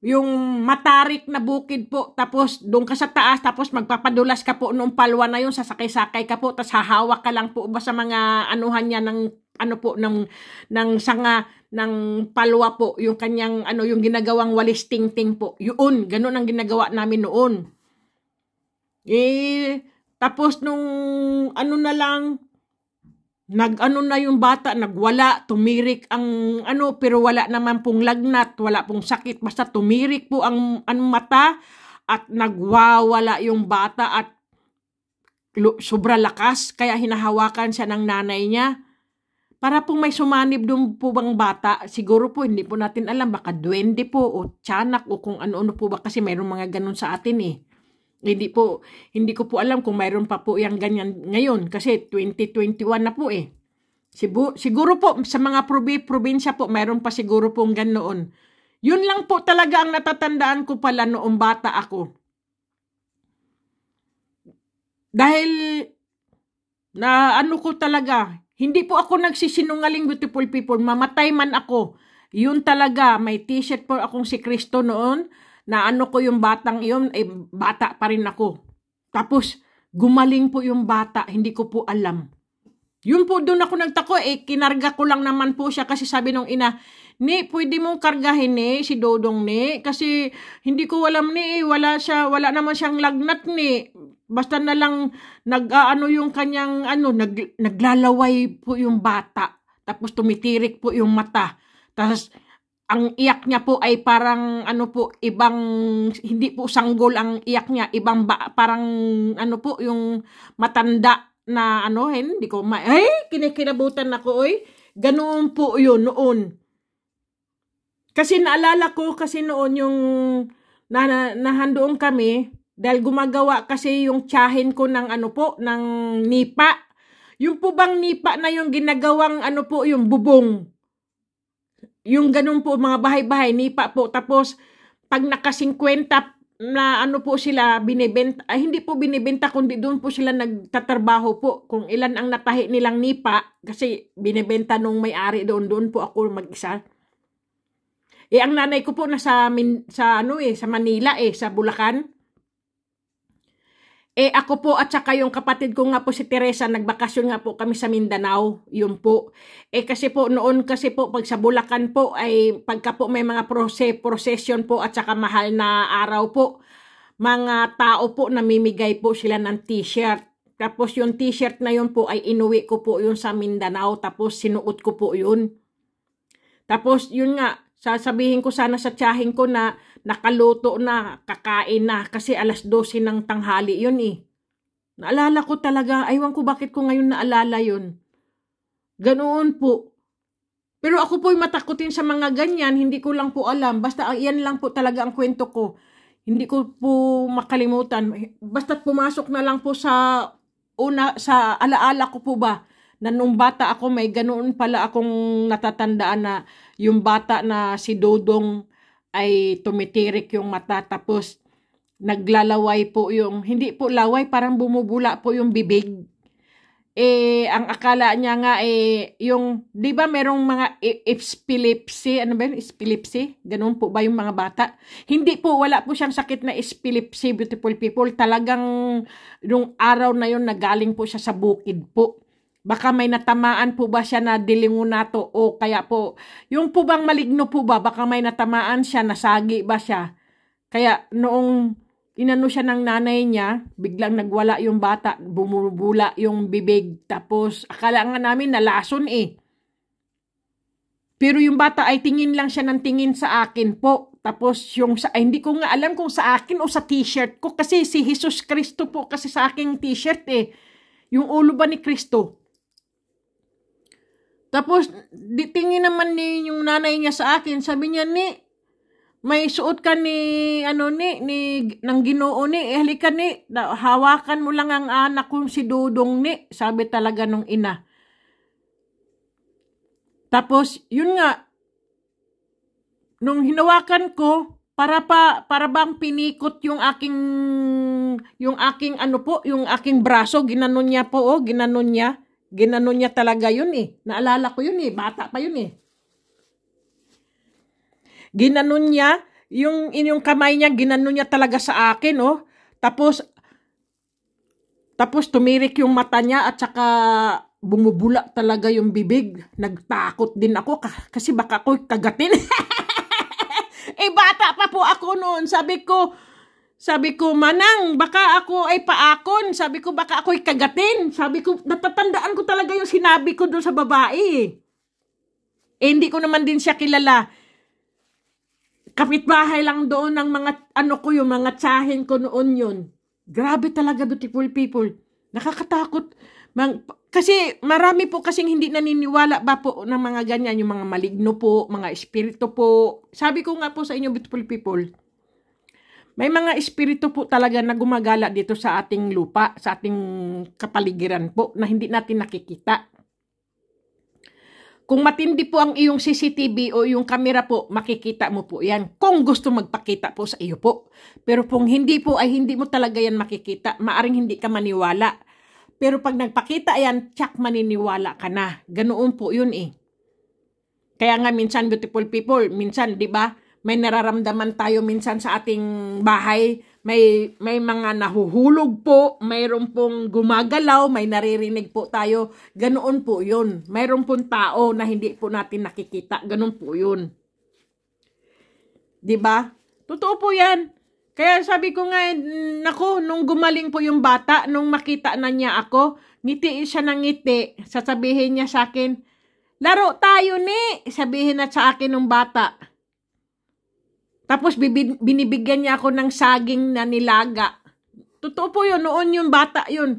yung matarik na bukid po, tapos doon ka sa taas, tapos magpapadulas ka po noong palwa na yun, sasakay-sakay ka po, tapos hahawak ka lang po ba sa mga anuhan niya ng, ano po, ng, ng sanga, ng palwa po, yung kanyang, ano, yung ginagawang walis ting-ting po. Yun, ganun ang ginagawa namin noon. Eh, tapos nung ano na lang, nag-ano na yung bata, nagwala, tumirik ang ano, pero wala naman pong lagnat, wala pong sakit, basta tumirik po ang, ang mata at nagwawala yung bata at sobra lakas, kaya hinahawakan siya ng nanay niya. Para pong may sumanib doon po bang bata, siguro po hindi po natin alam, baka duwende po o tiyanak o kung ano-ano po ba kasi mayroong mga ganun sa atin eh. Hindi po, hindi ko po alam kung mayroon pa po yung ganyan ngayon kasi 2021 na po eh. Sibu, siguro po sa mga probi, probinsya po mayroon pa siguro pong ganoon. Yun lang po talaga ang natatandaan ko pala noong bata ako. Dahil na ano ko talaga, hindi po ako nagsisinungaling beautiful people, mamatay man ako. Yun talaga, may t-shirt po akong si Kristo noon na ano ko yung batang iyon, eh, bata pa rin ako. Tapos, gumaling po yung bata, hindi ko po alam. Yun po, doon ako nagtako, eh, kinarga ko lang naman po siya kasi sabi nung ina, ni, pwede mong kargahin ni, si Dodong ni, kasi hindi ko alam ni, eh, wala siya, wala naman siyang lagnat ni, basta na lang nag-ano yung kanyang, ano, nag, naglalaway po yung bata, tapos tumitirik po yung mata, tapos ang iyak niya po ay parang ano po ibang hindi po sanggol ang iyak niya ibang ba, parang ano po yung matanda na ano hindi ko ma ay kinikilabutan ako oy ganoon po yun noon kasi naalala ko kasi noon yung na, na nahandoon kami dahil gumagawa kasi yung tiyahin ko ng ano po ng nipa yung po bang nipa na yung ginagawang ano po yung bubong yung ganun po, mga bahay-bahay, nipa po. Tapos, pag naka-50 na ano po sila binibenta, ah, hindi po binibenta, kundi doon po sila nagtatrabaho po. Kung ilan ang natahi nilang nipa, kasi binibenta nung may-ari doon, doon po ako mag-isa. Eh, ang nanay ko po nasa, min, sa, ano eh, sa Manila eh, sa Bulacan. Eh ako po at saka yung kapatid ko nga po si Teresa, nagbakasyon nga po kami sa Mindanao, yun po. Eh kasi po noon kasi po pag sa Bulacan po ay pagka po may mga prose, procession po at saka mahal na araw po, mga tao po namimigay po sila ng t-shirt. Tapos yung t-shirt na yun po ay inuwi ko po yun sa Mindanao tapos sinuot ko po yun. Tapos yun nga, Sasabihin ko sana sa tiyahin ko na nakaluto na, kakain na kasi alas 12 ng tanghali yun eh. Naalala ko talaga, aywan ko bakit ko ngayon naalala yun. Ganoon po. Pero ako po'y matakotin sa mga ganyan, hindi ko lang po alam. Basta yan lang po talaga ang kwento ko. Hindi ko po makalimutan. Basta pumasok na lang po sa una sa alaala ko po ba na nung bata ako may ganoon pala akong natatandaan na yung bata na si Dodong ay tumitirik yung mata tapos naglalaway po yung hindi po laway parang bumubula po yung bibig eh ang akala niya nga eh yung 'di ba merong mga e, epilepsy ano ba yun epilepsy Ganun po ba yung mga bata hindi po wala po siyang sakit na epilepsy beautiful people talagang nung araw na yun nagaling po siya sa bukid po Baka may natamaan po ba siya na dilingo na to, o kaya po, yung po bang maligno po ba, baka may natamaan siya, nasagi ba siya. Kaya noong inano siya ng nanay niya, biglang nagwala yung bata, bumubula yung bibig, tapos akala nga namin nalason eh. Pero yung bata ay tingin lang siya ng tingin sa akin po. Tapos yung sa, ay, hindi ko nga alam kung sa akin o sa t-shirt ko kasi si Jesus Kristo po kasi sa aking t-shirt eh. Yung ulo ba ni Kristo? Tapos, ditingin naman ni yung nanay niya sa akin. Sabi niya, ni, may suot ka ni, ano ni, ni ng ginoo ni, eh, halika ni, hawakan mo lang ang anak kong si Dudong ni, sabi talaga nung ina. Tapos, yun nga, nung hinawakan ko, para pa para bang pinikot yung aking yung aking ano po, yung aking braso, ginanon niya po, oh, ginanon niya. Ginano niya talaga yun eh. Naalala ko yun eh. Bata pa yun eh. Ginano niya, yung inyong kamay niya, ginano niya talaga sa akin oh. Tapos, tapos tumirik yung mata niya at saka bumubula talaga yung bibig. Nagtakot din ako kasi baka ako kagatin. eh bata pa po ako noon. Sabi ko, sabi ko, manang, baka ako ay paakon. Sabi ko, baka ako'y kagatin. Sabi ko, natatandaan ko talaga yung sinabi ko doon sa babae. Eh, hindi ko naman din siya kilala. Kapitbahay lang doon ng mga, ano ko, yung mga tsahin ko noon yun. Grabe talaga, beautiful people. Nakakatakot. Mang, kasi marami po kasing hindi naniniwala ba po ng mga ganyan, yung mga maligno po, mga espiritu po. Sabi ko nga po sa inyo, beautiful people, may mga espiritu po talaga na gumagala dito sa ating lupa, sa ating kapaligiran po na hindi natin nakikita. Kung matindi po ang iyong CCTV o yung kamera po, makikita mo po yan. Kung gusto magpakita po sa iyo po. Pero kung hindi po ay hindi mo talaga yan makikita, maaring hindi ka maniwala. Pero pag nagpakita yan, tsak maniniwala ka na. Ganoon po yun eh. Kaya nga minsan beautiful people, minsan 'di ba? may nararamdaman tayo minsan sa ating bahay, may may mga nahuhulog po, mayroon pong gumagalaw, may naririnig po tayo. Ganoon po 'yun. Mayroon pong tao na hindi po natin nakikita. Ganoon po 'yun. 'Di ba? Totoo po 'yan. Kaya sabi ko nga, eh, nako, nung gumaling po yung bata, nung makita na niya ako, ngitiin siya ng ngiti. Sasabihin niya sa akin, laro tayo ni, sabihin na sa akin ng bata. Tapos binibigyan niya ako ng saging na nilaga. Totoo po yun, noon yung bata yun.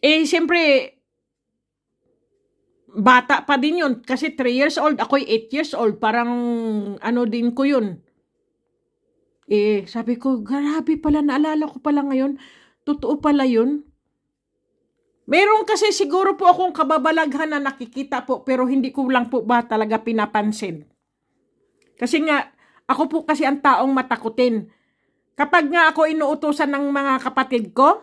Eh, siyempre, bata pa din yun. Kasi 3 years old, ako'y 8 years old. Parang ano din ko yun. Eh, sabi ko, grabe pala, naalala ko pala ngayon. Totoo pala yun. Meron kasi siguro po akong kababalaghan na nakikita po pero hindi ko lang po ba talaga pinapansin. Kasi nga, ako po kasi ang taong matakutin. Kapag nga ako inuutosan ng mga kapatid ko,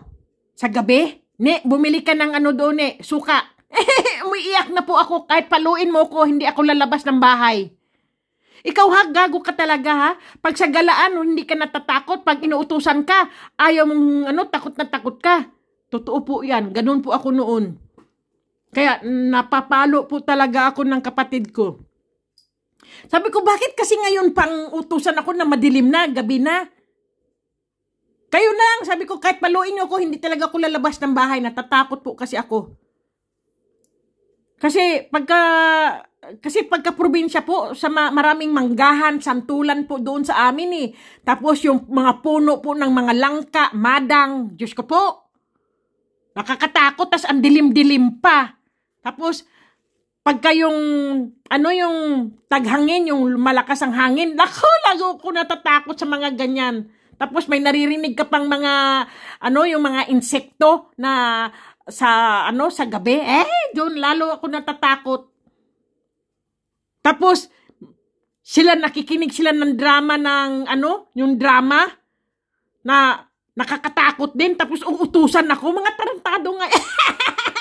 sa gabi, ne, bumili ka ng ano doon eh, suka. Umiiyak na po ako kahit paluin mo ko, hindi ako lalabas ng bahay. Ikaw ha, gago ka talaga ha. Pag sa galaan, hindi ka natatakot. Pag inuutusan ka, ayaw mong ano, takot na takot ka. Totoo po yan. Ganun po ako noon. Kaya napapalo po talaga ako ng kapatid ko. Sabi ko, bakit kasi ngayon pang utusan ako na madilim na, gabi na? Kayo na lang, sabi ko, kahit paluin niyo ako, hindi talaga ako lalabas ng bahay, natatakot po kasi ako. Kasi pagka, kasi pagka probinsya po, sa maraming manggahan, santulan po doon sa amin eh. Tapos yung mga puno po ng mga langka, madang, Diyos ko po. Nakakatakot, tas ang dilim-dilim pa. Tapos, pagka yung, ano yung taghangin, yung malakas ang hangin, lako, lago ko natatakot sa mga ganyan. Tapos may naririnig ka pang mga, ano, yung mga insekto na sa, ano, sa gabi. Eh, doon lalo ako natatakot. Tapos, sila nakikinig sila ng drama ng ano, yung drama na nakakatakot din tapos uutusan ako mga tarantado nga. Eh.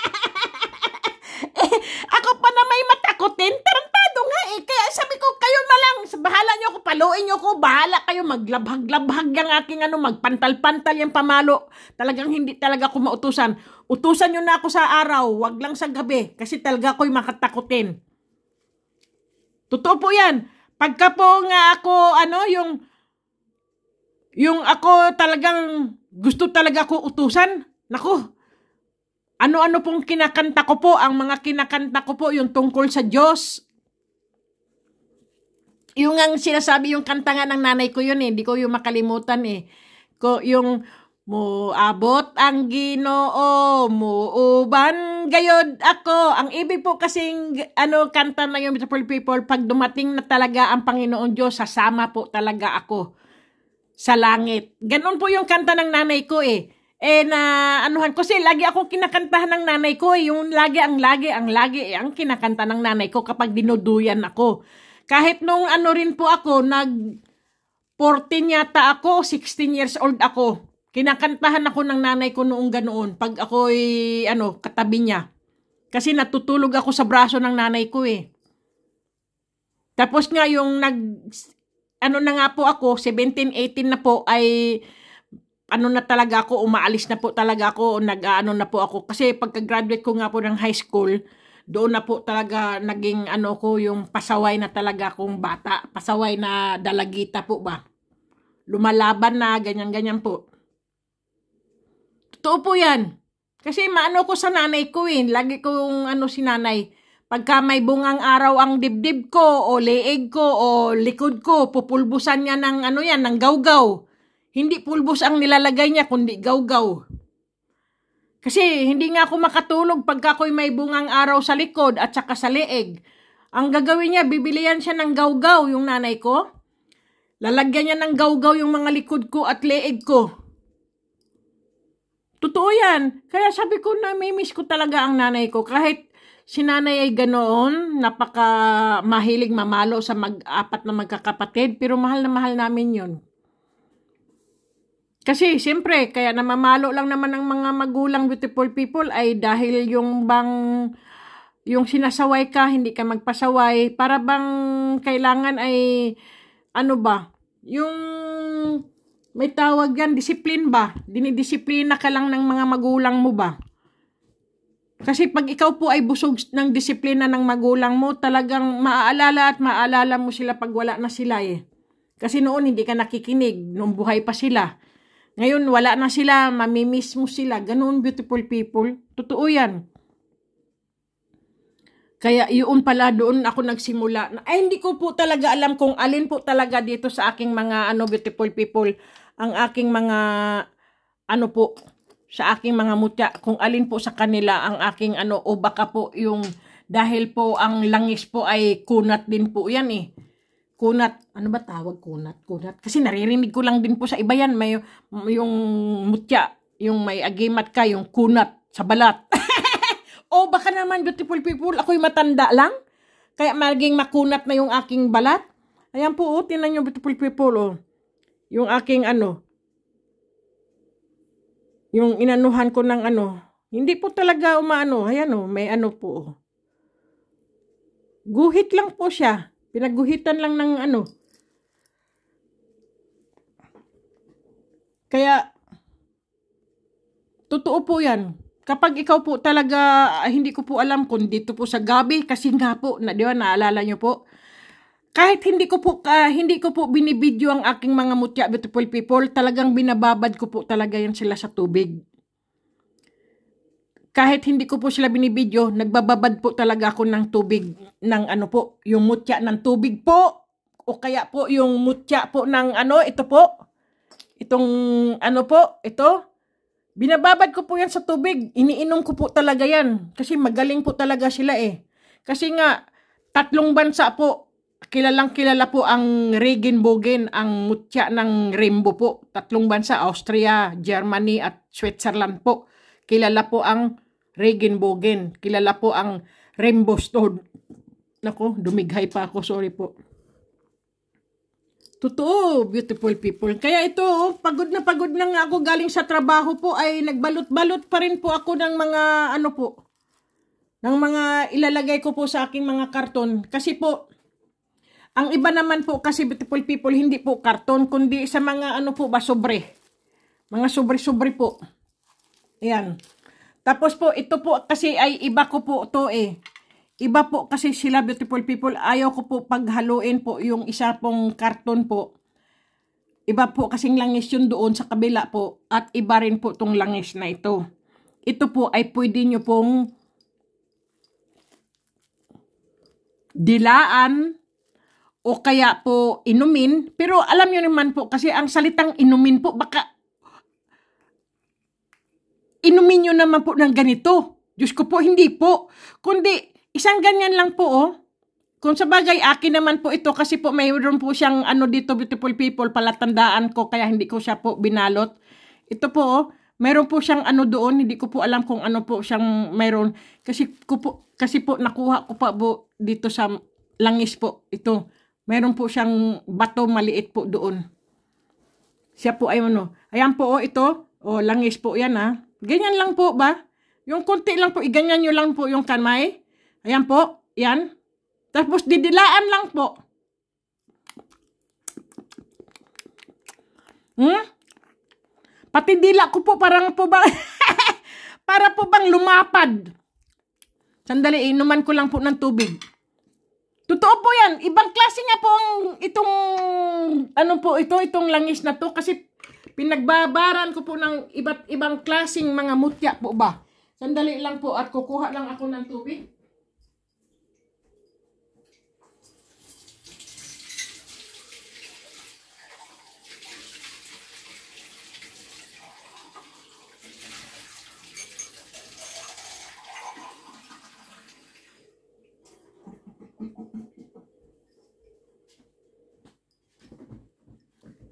takutin? Tarantado nga eh. Kaya sabi ko, kayo na lang. Bahala nyo ako, paluin nyo ko. Bahala kayo. Maglabhag-labhag yung aking ano, magpantal-pantal yung pamalo. Talagang hindi talaga ako mautusan. Utusan nyo na ako sa araw. wag lang sa gabi. Kasi talaga ako'y makatakutin. Totoo po yan. Pagka po nga ako, ano, yung, yung ako talagang, gusto talaga ko utusan, nako, ano-ano pong kinakanta ko po? Ang mga kinakanta ko po, yung tungkol sa Diyos. Yung ang sinasabi, yung kanta nga ng nanay ko yun eh. Hindi ko yung makalimutan eh. Ko, yung Muabot ang ginoo, muuban gayod ako. Ang ibig po kasing ano, kanta na yung beautiful people, pag dumating na talaga ang Panginoon Diyos, sasama po talaga ako sa langit. Ganon po yung kanta ng nanay ko eh eh na anuhan kasi lagi ako kinakantahan ng nanay ko eh. yung lagi ang lagi ang lagi eh, ang kinakanta ng nanay ko kapag dinuduyan ako kahit nung ano rin po ako nag 14 yata ako 16 years old ako kinakantahan ako ng nanay ko noong ganoon pag ako eh, ano katabi niya kasi natutulog ako sa braso ng nanay ko eh tapos nga yung nag ano na nga po ako 17 18 na po ay ano na talaga ako, umaalis na po talaga ako, nag-ano ah, na po ako. Kasi pagka-graduate ko nga po ng high school, doon na po talaga naging ano ko yung pasaway na talaga akong bata. Pasaway na dalagita po ba. Lumalaban na, ganyan-ganyan po. Totoo po yan. Kasi maano ko sa nanay ko eh. Lagi kong ano si nanay. Pagka may bungang araw ang dibdib ko o leeg ko o likod ko, pupulbusan niya ng ano yan, ng gawgaw hindi pulbos ang nilalagay niya, kundi gawgaw. Kasi hindi nga ako makatulog pagka ako'y may bungang araw sa likod at saka sa leeg. Ang gagawin niya, bibilian siya ng gawgaw yung nanay ko. Lalagyan niya ng gawgaw yung mga likod ko at leeg ko. Totoo yan. Kaya sabi ko na may miss ko talaga ang nanay ko. Kahit si nanay ay ganoon, napaka mahilig mamalo sa mag-apat na magkakapatid, pero mahal na mahal namin yon. Kasi siyempre, kaya namamalo lang naman ng mga magulang beautiful people ay dahil yung bang yung sinasaway ka, hindi ka magpasaway, para bang kailangan ay ano ba, yung may tawag yan, disiplin ba? Dinidisiplina ka lang ng mga magulang mo ba? Kasi pag ikaw po ay busog ng disiplina ng magulang mo, talagang maaalala at maaalala mo sila pag wala na sila eh. Kasi noon hindi ka nakikinig, nung buhay pa sila. Ngayon, wala na sila, mamimiss mo sila. Ganun, beautiful people. Totoo yan. Kaya yun pala doon ako nagsimula. Ay, hindi ko po talaga alam kung alin po talaga dito sa aking mga ano beautiful people. Ang aking mga ano po sa aking mga mutya. Kung alin po sa kanila ang aking ano o baka po yung dahil po ang langis po ay kunat din po yan eh kunat. Ano ba tawag kunat? Kunat. Kasi naririnig ko lang din po sa iba yan. May, yung mutya, yung may agimat ka, yung kunat sa balat. o oh, baka naman beautiful people, ako'y matanda lang. Kaya maging makunat na yung aking balat. Ayan po, oh, tinan nyo beautiful people. Oh. Yung aking ano, yung inanuhan ko ng ano, hindi po talaga umaano. Ayan oh, may ano po. Oh. Guhit lang po siya. Pinaguhitan lang ng ano. Kaya, totoo po yan. Kapag ikaw po talaga, hindi ko po alam kung dito po sa gabi, kasi nga po, na, di ba, naalala nyo po, kahit hindi ko po uh, hindi ko po binibidyo ang aking mga mutya beautiful people, talagang binababad ko po talaga yan sila sa tubig kahit hindi ko po sila binibidyo, nagbababad po talaga ako ng tubig, ng ano po, yung mutya ng tubig po. O kaya po yung mutya po ng ano, ito po. Itong ano po, ito. Binababad ko po yan sa tubig. Iniinom ko po talaga yan. Kasi magaling po talaga sila eh. Kasi nga, tatlong bansa po, kilalang kilala po ang Regenbogen, ang mutya ng rainbow po. Tatlong bansa, Austria, Germany at Switzerland po. Kilala po ang Regenbogen. Kilala po ang rainbow stone. Nako, dumighay pa ako. Sorry po. Totoo, beautiful people. Kaya ito, oh, pagod na pagod na nga ako galing sa trabaho po ay nagbalot-balot pa rin po ako ng mga ano po, ng mga ilalagay ko po sa aking mga karton. Kasi po, ang iba naman po kasi beautiful people, hindi po karton, kundi sa mga ano po ba, sobre. Mga sobre-sobre po. Ayan. Tapos po, ito po kasi ay iba ko po to eh. Iba po kasi sila beautiful people. Ayaw ko po paghaluin po yung isa pong karton po. Iba po kasing langis yun doon sa kabila po. At iba rin po tong langis na ito. Ito po ay pwede nyo pong dilaan o kaya po inumin. Pero alam nyo naman po kasi ang salitang inumin po baka inumin nyo naman po ng ganito. Diyos ko po, hindi po. Kundi, isang ganyan lang po, oh. Kung sa bagay, akin naman po ito kasi po mayroon po siyang ano dito, beautiful people, palatandaan ko kaya hindi ko siya po binalot. Ito po, oh, mayroon po siyang ano doon, hindi ko po alam kung ano po siyang mayroon. Kasi, ko po, kasi po nakuha ko pa po dito sa langis po ito. Mayroon po siyang bato maliit po doon. Siya po ay ano. Ayan po oh, ito. Oh, langis po yan ah. Ganyan lang po ba? Yung konti lang po, iganyan nyo lang po yung kamay. Ayan po, yan. Tapos didilaan lang po. Hmm? Pati dila ko po parang po ba para po bang lumapad. Sandali, inuman ko lang po ng tubig. Totoo po yan. Ibang klase nga po ang itong, ano po ito, itong langis na to. Kasi Pinagbabaran ko po ng iba't ibang klasing mga mutya po ba. Sandali lang po at kukuha lang ako ng tubig.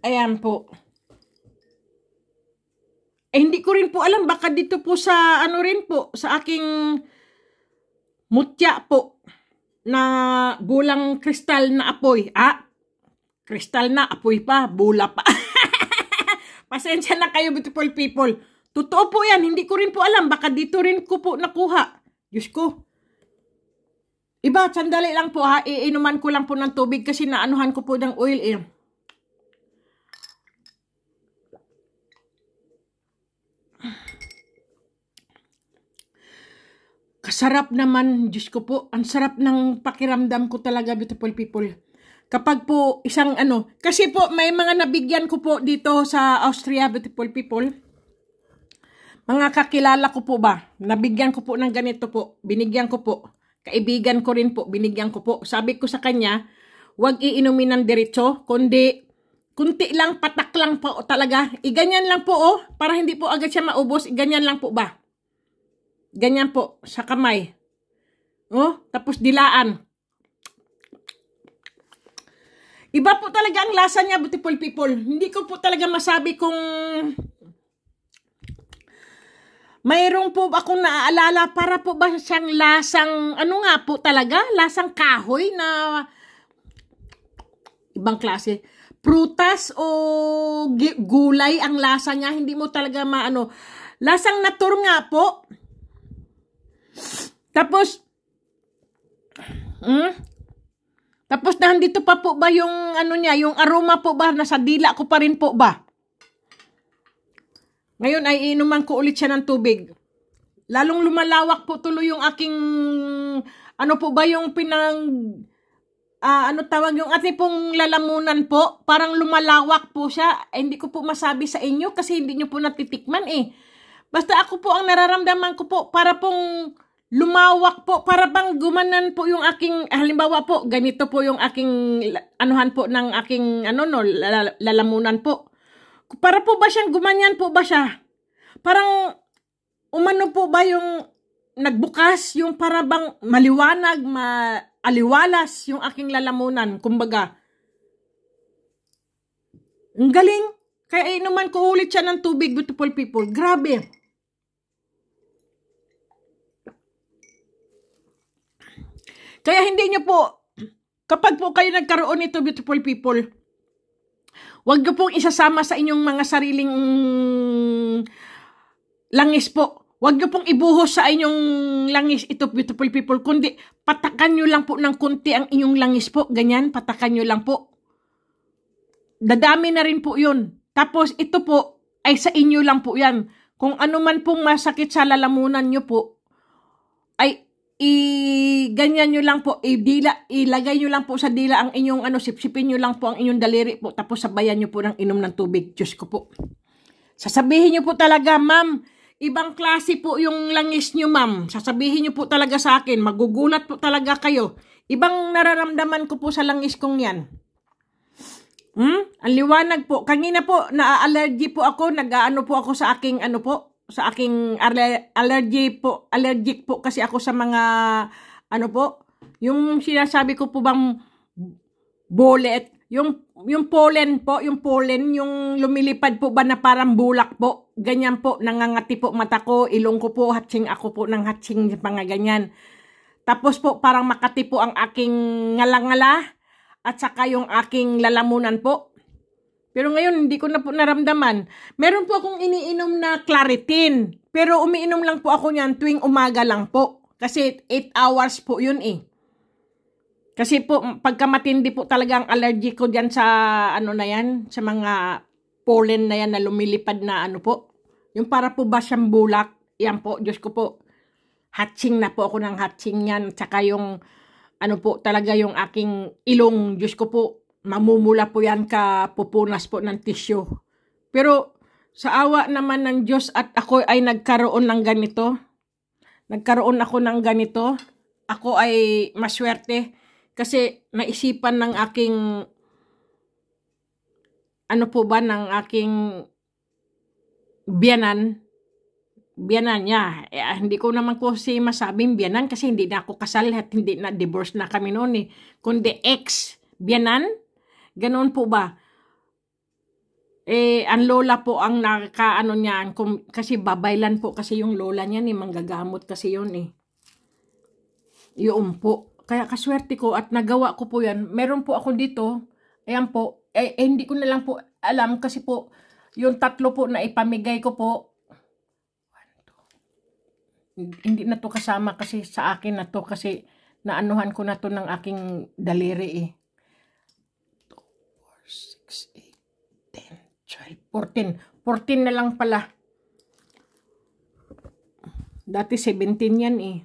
Ayan po. Eh, hindi ko rin po alam. Baka dito po sa, ano rin po, sa aking mutya po na bulang kristal na apoy. Ah, kristal na apoy pa, bula pa. Pasensya na kayo, beautiful people. Totoo po yan. Hindi ko rin po alam. Baka dito rin ko po nakuha. Diyos ko. Iba, sandali lang po ha. Iinuman ko lang po ng tubig kasi naanuhan ko po ng oil. Eh. Kasarap naman, Diyos ko po, ang sarap ng pakiramdam ko talaga, beautiful people. Kapag po isang ano, kasi po may mga nabigyan ko po dito sa Austria, beautiful people. Mga kakilala ko po ba, nabigyan ko po ng ganito po, binigyan ko po. Kaibigan ko rin po, binigyan ko po. Sabi ko sa kanya, huwag iinumin ng diretso, kundi kunti lang, patak lang po talaga. Iganyan lang po oh, para hindi po agad siya maubos, iganyan lang po ba. Ganyan po, sa kamay. Oh, tapos dilaan. Iba po talaga ang lasa niya, beautiful people. Hindi ko po talaga masabi kung mayroon po akong naaalala para po ba siyang lasang, ano nga po talaga, lasang kahoy na ibang klase. Prutas o gulay ang lasa niya, hindi mo talaga maano. Lasang natur nga po. Tapos, hmm? Tapos dito pa po ba yung ano niya, yung aroma po ba, nasa dila ko pa rin po ba? Ngayon ay inuman ko ulit siya ng tubig. Lalong lumalawak po tuloy yung aking, ano po ba yung pinang, uh, ano tawag yung ate pong lalamunan po. Parang lumalawak po siya. Eh, hindi ko po masabi sa inyo kasi hindi nyo po natitikman eh. Basta ako po ang nararamdaman ko po para pong lumawak po para bang gumanan po yung aking halimbawa po ganito po yung aking anuhan po ng aking ano no lalamunan po para po ba siyang gumanyan po ba siya parang umano po ba yung nagbukas yung para bang maliwanag maaliwalas yung aking lalamunan kumbaga ang galing kaya inuman ko ulit siya ng tubig beautiful people grabe Kaya hindi nyo po, kapag po kayo nagkaroon nito beautiful people, huwag nyo pong isasama sa inyong mga sariling langis po. Huwag niyo pong ibuhos sa inyong langis ito, beautiful people, kundi patakan niyo lang po ng konti ang inyong langis po. Ganyan, patakan niyo lang po. Dadami na rin po yun. Tapos ito po ay sa inyo lang po yan. Kung ano man pong masakit sa lalamunan niyo po, i-ganyan nyo lang po, i-dila, ilagay nyo lang po sa dila ang inyong ano, sipsipin nyo lang po ang inyong daliri po, tapos sabayan nyo po ng inom ng tubig. Diyos ko po. Sasabihin nyo po talaga, ma'am, ibang klase po yung langis nyo, ma'am. Sasabihin nyo po talaga sa akin, magugulat po talaga kayo. Ibang nararamdaman ko po sa langis kong yan. Hmm? Ang liwanag po. Kanina po, na-allergy po ako, nag-ano po ako sa aking ano po, sa aking allergy po, allergic po kasi ako sa mga ano po, yung sinasabi ko po bang bullet, yung yung pollen po, yung pollen, yung lumilipad po ba na parang bulak po, ganyan po, nangangati po mata ko, ilong ko po, hatching ako po ng hatching, mga ganyan. Tapos po, parang makati po ang aking ngalangala at saka yung aking lalamunan po, pero ngayon, hindi ko na po naramdaman. Meron po akong iniinom na Claritin. Pero umiinom lang po ako niyan tuwing umaga lang po. Kasi 8 hours po yun eh. Kasi po, mm, pagka matindi po talaga ang allergy ko dyan sa ano na yan, sa mga pollen na yan na lumilipad na ano po. Yung para po ba siyang bulak? Yan po, Diyos ko po. Hatching na po ako ng hatching yan. Tsaka yung ano po talaga yung aking ilong, Diyos ko po, mamumula po yan ka pupunas po ng tissue. Pero sa awa naman ng Diyos at ako ay nagkaroon ng ganito. Nagkaroon ako ng ganito. Ako ay maswerte kasi naisipan ng aking ano po ba ng aking biyanan biyanan niya. Eh, ah, hindi ko naman ko si masabing biyanan kasi hindi na ako kasal at hindi na divorce na kami noon eh. Kundi ex biyanan Ganun po ba? Eh, ang lola po ang nakakaano niyan. Kasi babaylan po kasi yung lola niya ni eh. Manggagamot kasi yun eh. Yun po. Kaya kaswerte ko at nagawa ko po yan. Meron po ako dito. Ayan po. Eh, eh hindi ko na lang po alam kasi po yung tatlo po na ipamigay ko po hindi na to kasama kasi sa akin na to kasi naanuhan ko na to ng aking daliri eh. 6, 8, 10, 12, 14. 14 na lang pala. Dati 17 yan eh.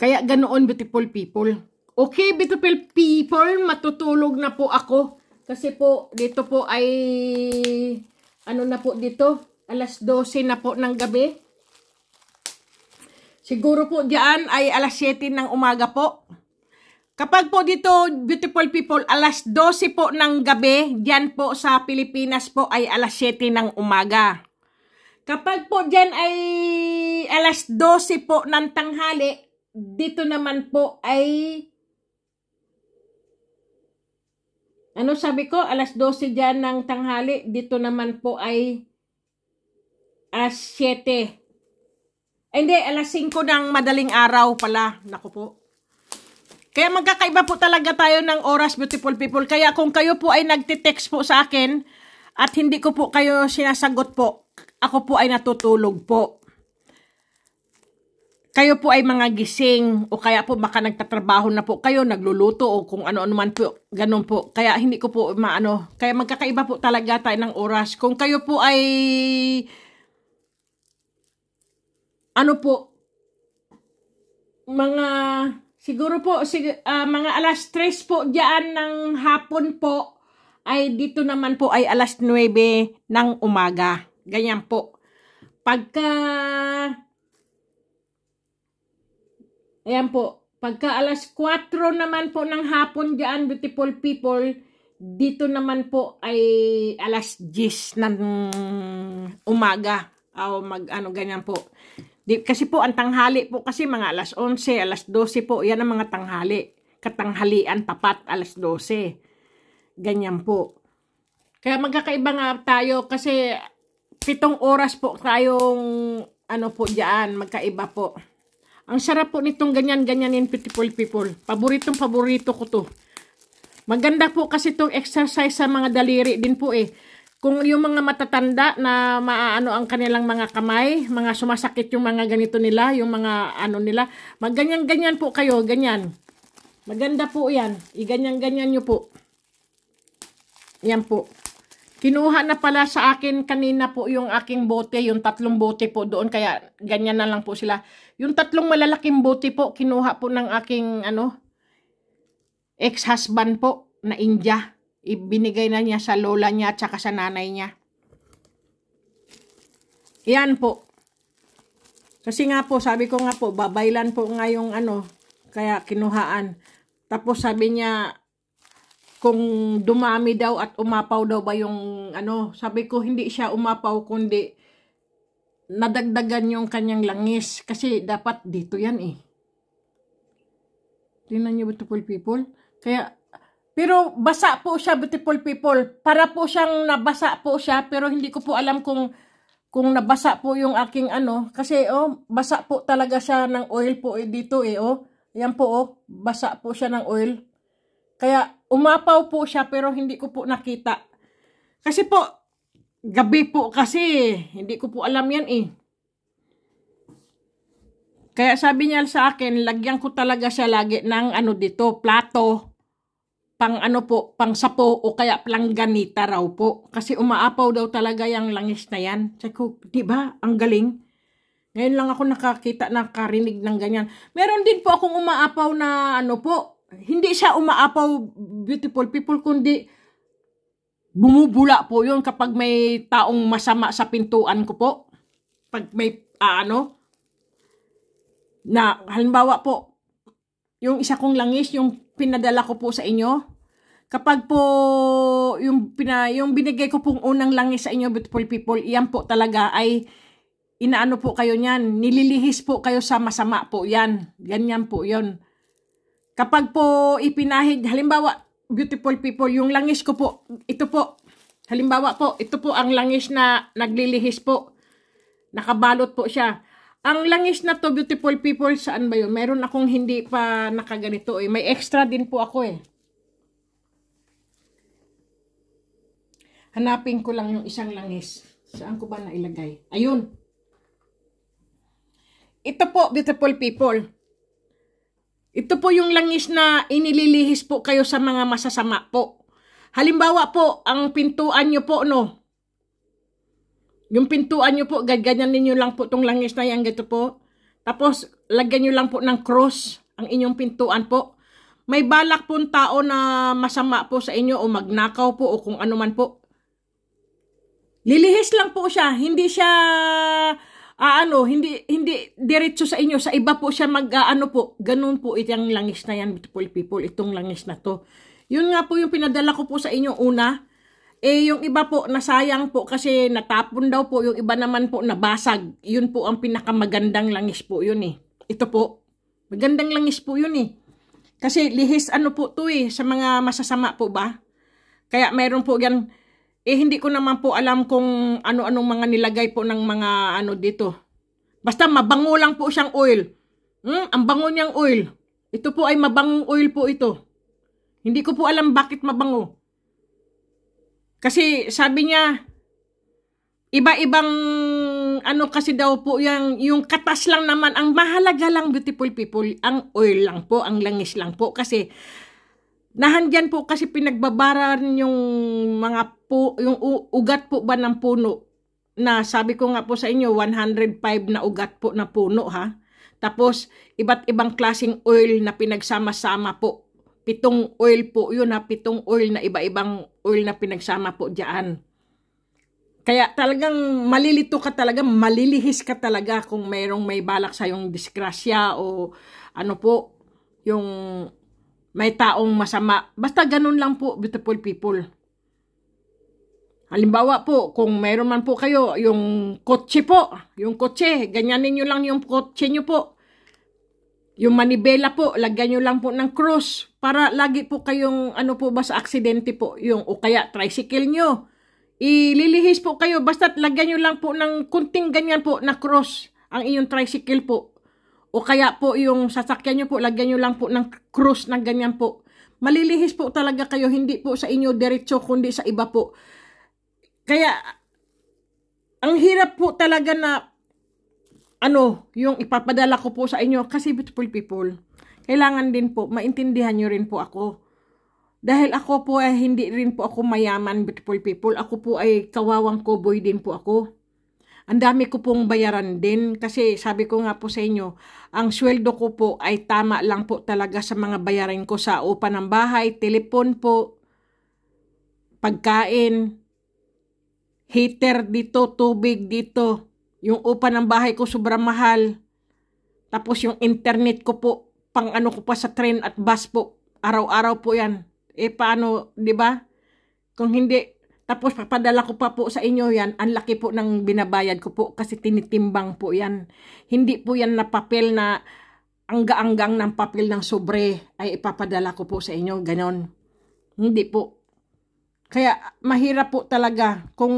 Kaya ganoon beautiful people. Okay beautiful people, matutulog na po ako. Kasi po dito po ay ano na po dito? Alas 12 na po ng gabi. Siguro po diyan ay alas 7 ng umaga po. Kapag po dito, beautiful people, alas 12 po ng gabi, diyan po sa Pilipinas po ay alas 7 ng umaga. Kapag po diyan ay alas 12 po ng tanghali, dito naman po ay Ano sabi ko? Alas 12 dyan ng tanghali. Dito naman po ay alas 7. hindi, alas 5 ng madaling araw pala. Naku po. Kaya magkakaiba po talaga tayo ng oras, beautiful people. Kaya kung kayo po ay nagtitext po sa akin at hindi ko po kayo sinasagot po, ako po ay natutulog po. Kayo po ay mga gising o kaya po baka nagtatrabaho na po kayo, nagluluto o kung ano-ano man po, ganun po. Kaya hindi ko po maano, kaya magkakaiba po talaga tayo ng oras. Kung kayo po ay ano po mga Siguro po, sig uh, mga alas 3 po dyan ng hapon po, ay dito naman po ay alas 9 ng umaga. Ganyan po. Pagka, ayan po, pagka alas 4 naman po ng hapon dyan, beautiful people, dito naman po ay alas 10 ng umaga. O mag ano ganyan po. Di, kasi po ang tanghali po kasi mga alas 11, alas 12 po, yan ang mga tanghali. Katanghalian tapat alas 12. Ganyan po. Kaya magkakaiba nga tayo kasi pitong oras po tayong ano po diyan, magkaiba po. Ang sarap po nitong ganyan-ganyanin beautiful people. Paboritong paborito ko to. Maganda po kasi itong exercise sa mga daliri din po eh kung yung mga matatanda na maaano ang kanilang mga kamay, mga sumasakit yung mga ganito nila, yung mga ano nila, maganyan-ganyan po kayo, ganyan. Maganda po yan. Iganyan-ganyan nyo po. Yan po. Kinuha na pala sa akin kanina po yung aking bote, yung tatlong bote po doon, kaya ganyan na lang po sila. Yung tatlong malalaking bote po, kinuha po ng aking ano, ex-husband po na India. Ibinigay na niya sa lola niya at saka sa nanay niya. Yan po. Kasi nga po, sabi ko nga po, babaylan po nga yung ano, kaya kinuhaan. Tapos sabi niya, kung dumami daw at umapaw daw ba yung ano, sabi ko hindi siya umapaw kundi nadagdagan yung kanyang langis kasi dapat dito yan eh. Tingnan niyo beautiful people. Kaya pero basa po siya, beautiful people. Para po siyang nabasa po siya, pero hindi ko po alam kung kung nabasa po yung aking ano. Kasi oh, basa po talaga siya ng oil po eh, dito eh oh. Yan po oh, basa po siya ng oil. Kaya umapaw po siya pero hindi ko po nakita. Kasi po, gabi po kasi. Hindi ko po alam yan eh. Kaya sabi niya sa akin, lagyan ko talaga siya lagi ng ano dito, plato pang ano po, pang sapo o kaya planganita raw po. Kasi umaapaw daw talaga yung langis na yan. Sabi ko, di ba? Ang galing. Ngayon lang ako nakakita, nakarinig ng ganyan. Meron din po akong umaapaw na ano po, hindi siya umaapaw beautiful people, kundi bumubula po yun kapag may taong masama sa pintuan ko po. Pag may uh, ano, na halimbawa po, yung isa kong langis, yung pinadala ko po sa inyo, Kapag po yung, pina, yung binigay ko pong unang langis sa inyo, beautiful people, iyan po talaga ay inaano po kayo niyan, nililihis po kayo sa masama po yan. Ganyan po yon Kapag po ipinahid, halimbawa, beautiful people, yung langis ko po, ito po, halimbawa po, ito po ang langis na naglilihis po. Nakabalot po siya. Ang langis na to, beautiful people, saan ba yun? Meron akong hindi pa nakaganito eh. May extra din po ako eh. Hanapin ko lang yung isang langis. Saan ko ba nailagay? Ayun. Ito po, beautiful people. Ito po yung langis na inililihis po kayo sa mga masasama po. Halimbawa po, ang pintuan nyo po, no? Yung pintuan nyo po, ganyan ninyo lang po tong langis na yan, ganito po. Tapos, lagyan nyo lang po ng cross ang inyong pintuan po. May balak po tao na masama po sa inyo o magnakaw po o kung ano man po. Lilihis lang po siya, hindi siya uh, ano, hindi hindi diretso sa inyo, sa iba po siya mag uh, ano po, ganun po itong langis na yan, beautiful people, itong langis na to. Yun nga po yung pinadala ko po sa inyo una. Eh yung iba po nasayang po kasi natapon daw po, yung iba naman po nabasag. Yun po ang pinakamagandang langis po yun eh. Ito po, magandang langis po yun eh. Kasi lihis ano po to eh, sa mga masasama po ba? Kaya meron po yan, eh, hindi ko naman po alam kung ano-anong mga nilagay po ng mga ano dito. Basta mabango lang po siyang oil. Hmm, ang bango niyang oil. Ito po ay mabangong oil po ito. Hindi ko po alam bakit mabango. Kasi sabi niya, iba-ibang ano kasi daw po yung, yung katas lang naman. Ang mahalaga lang beautiful people, ang oil lang po, ang langis lang po. Kasi Nahandyan po kasi pinagbabaran yung mga po, yung ugat po ba ng puno na sabi ko nga po sa inyo 105 na ugat po na puno ha. Tapos iba't ibang klasing oil na pinagsama-sama po. Pitong oil po yun ha, pitong oil na iba-ibang oil na pinagsama po diyan. Kaya talagang malilito ka talaga, malilihis ka talaga kung mayroong may balak sa yung disgrasya o ano po, yung may taong masama. Basta ganun lang po, beautiful people. Halimbawa po, kung mayroon man po kayo, yung kotse po, yung kotse, ganyan nyo lang yung kotse nyo po. Yung manibela po, lagyan nyo lang po ng cross para lagi po kayong ano po ba sa aksidente po, yung o kaya tricycle nyo. Ililihis po kayo, basta lagyan nyo lang po ng kunting ganyan po na cross ang iyong tricycle po. O kaya po yung sasakyan nyo po, lagyan nyo lang po ng cross ng ganyan po. Malilihis po talaga kayo, hindi po sa inyo diretsyo, kundi sa iba po. Kaya, ang hirap po talaga na, ano, yung ipapadala ko po sa inyo, kasi beautiful people, kailangan din po, maintindihan nyo rin po ako. Dahil ako po ay eh, hindi rin po ako mayaman, beautiful people. Ako po ay kawawang cowboy din po ako. Ang dami ko pong bayaran din kasi sabi ko nga po sa inyo, ang sweldo ko po ay tama lang po talaga sa mga bayaran ko sa upa ng bahay, telepon po, pagkain, heater dito, tubig dito. Yung upa ng bahay ko sobrang mahal. Tapos yung internet ko po, pang ano ko pa sa train at bus po. Araw-araw po yan. Eh paano, di ba? Kung hindi, tapos papadala ko pa po sa inyo yan. Ang laki po ng binabayad ko po kasi tinitimbang po yan. Hindi po yan na papel na angga-anggang ng papel ng sobre ay ipapadala ko po sa inyo. Ganon. Hindi po. Kaya mahirap po talaga kung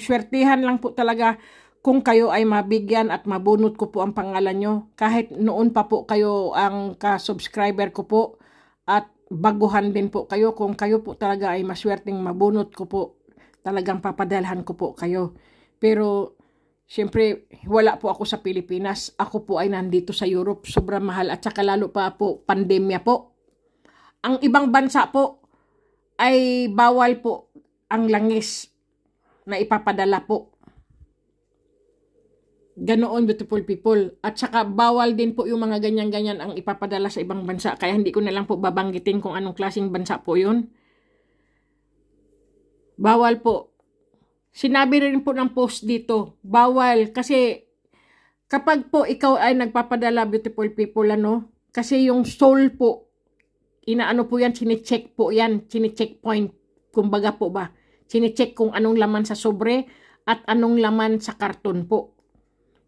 swertihan lang po talaga kung kayo ay mabigyan at mabunot ko po ang pangalan nyo. Kahit noon pa po kayo ang ka-subscriber ko po at baguhan din po kayo kung kayo po talaga ay maswerteng mabunot ko po. Talagang papadalhan ko po kayo. Pero Siyempre, wala po ako sa Pilipinas. Ako po ay nandito sa Europe. Sobrang mahal at saka lalo pa po pandemya po. Ang ibang bansa po ay bawal po ang langis na ipapadala po. Ganoon, beautiful people. At saka bawal din po yung mga ganyan-ganyan ang ipapadala sa ibang bansa. Kaya hindi ko na lang po babanggitin kung anong klaseng bansa po yun. Bawal po. Sinabi rin po ng post dito, bawal. Kasi kapag po ikaw ay nagpapadala, beautiful people, ano, kasi yung soul po, inaano po yan, chinecheck po yan, chinecheck point, kumbaga po ba. Chinecheck kung anong laman sa sobre at anong laman sa karton po.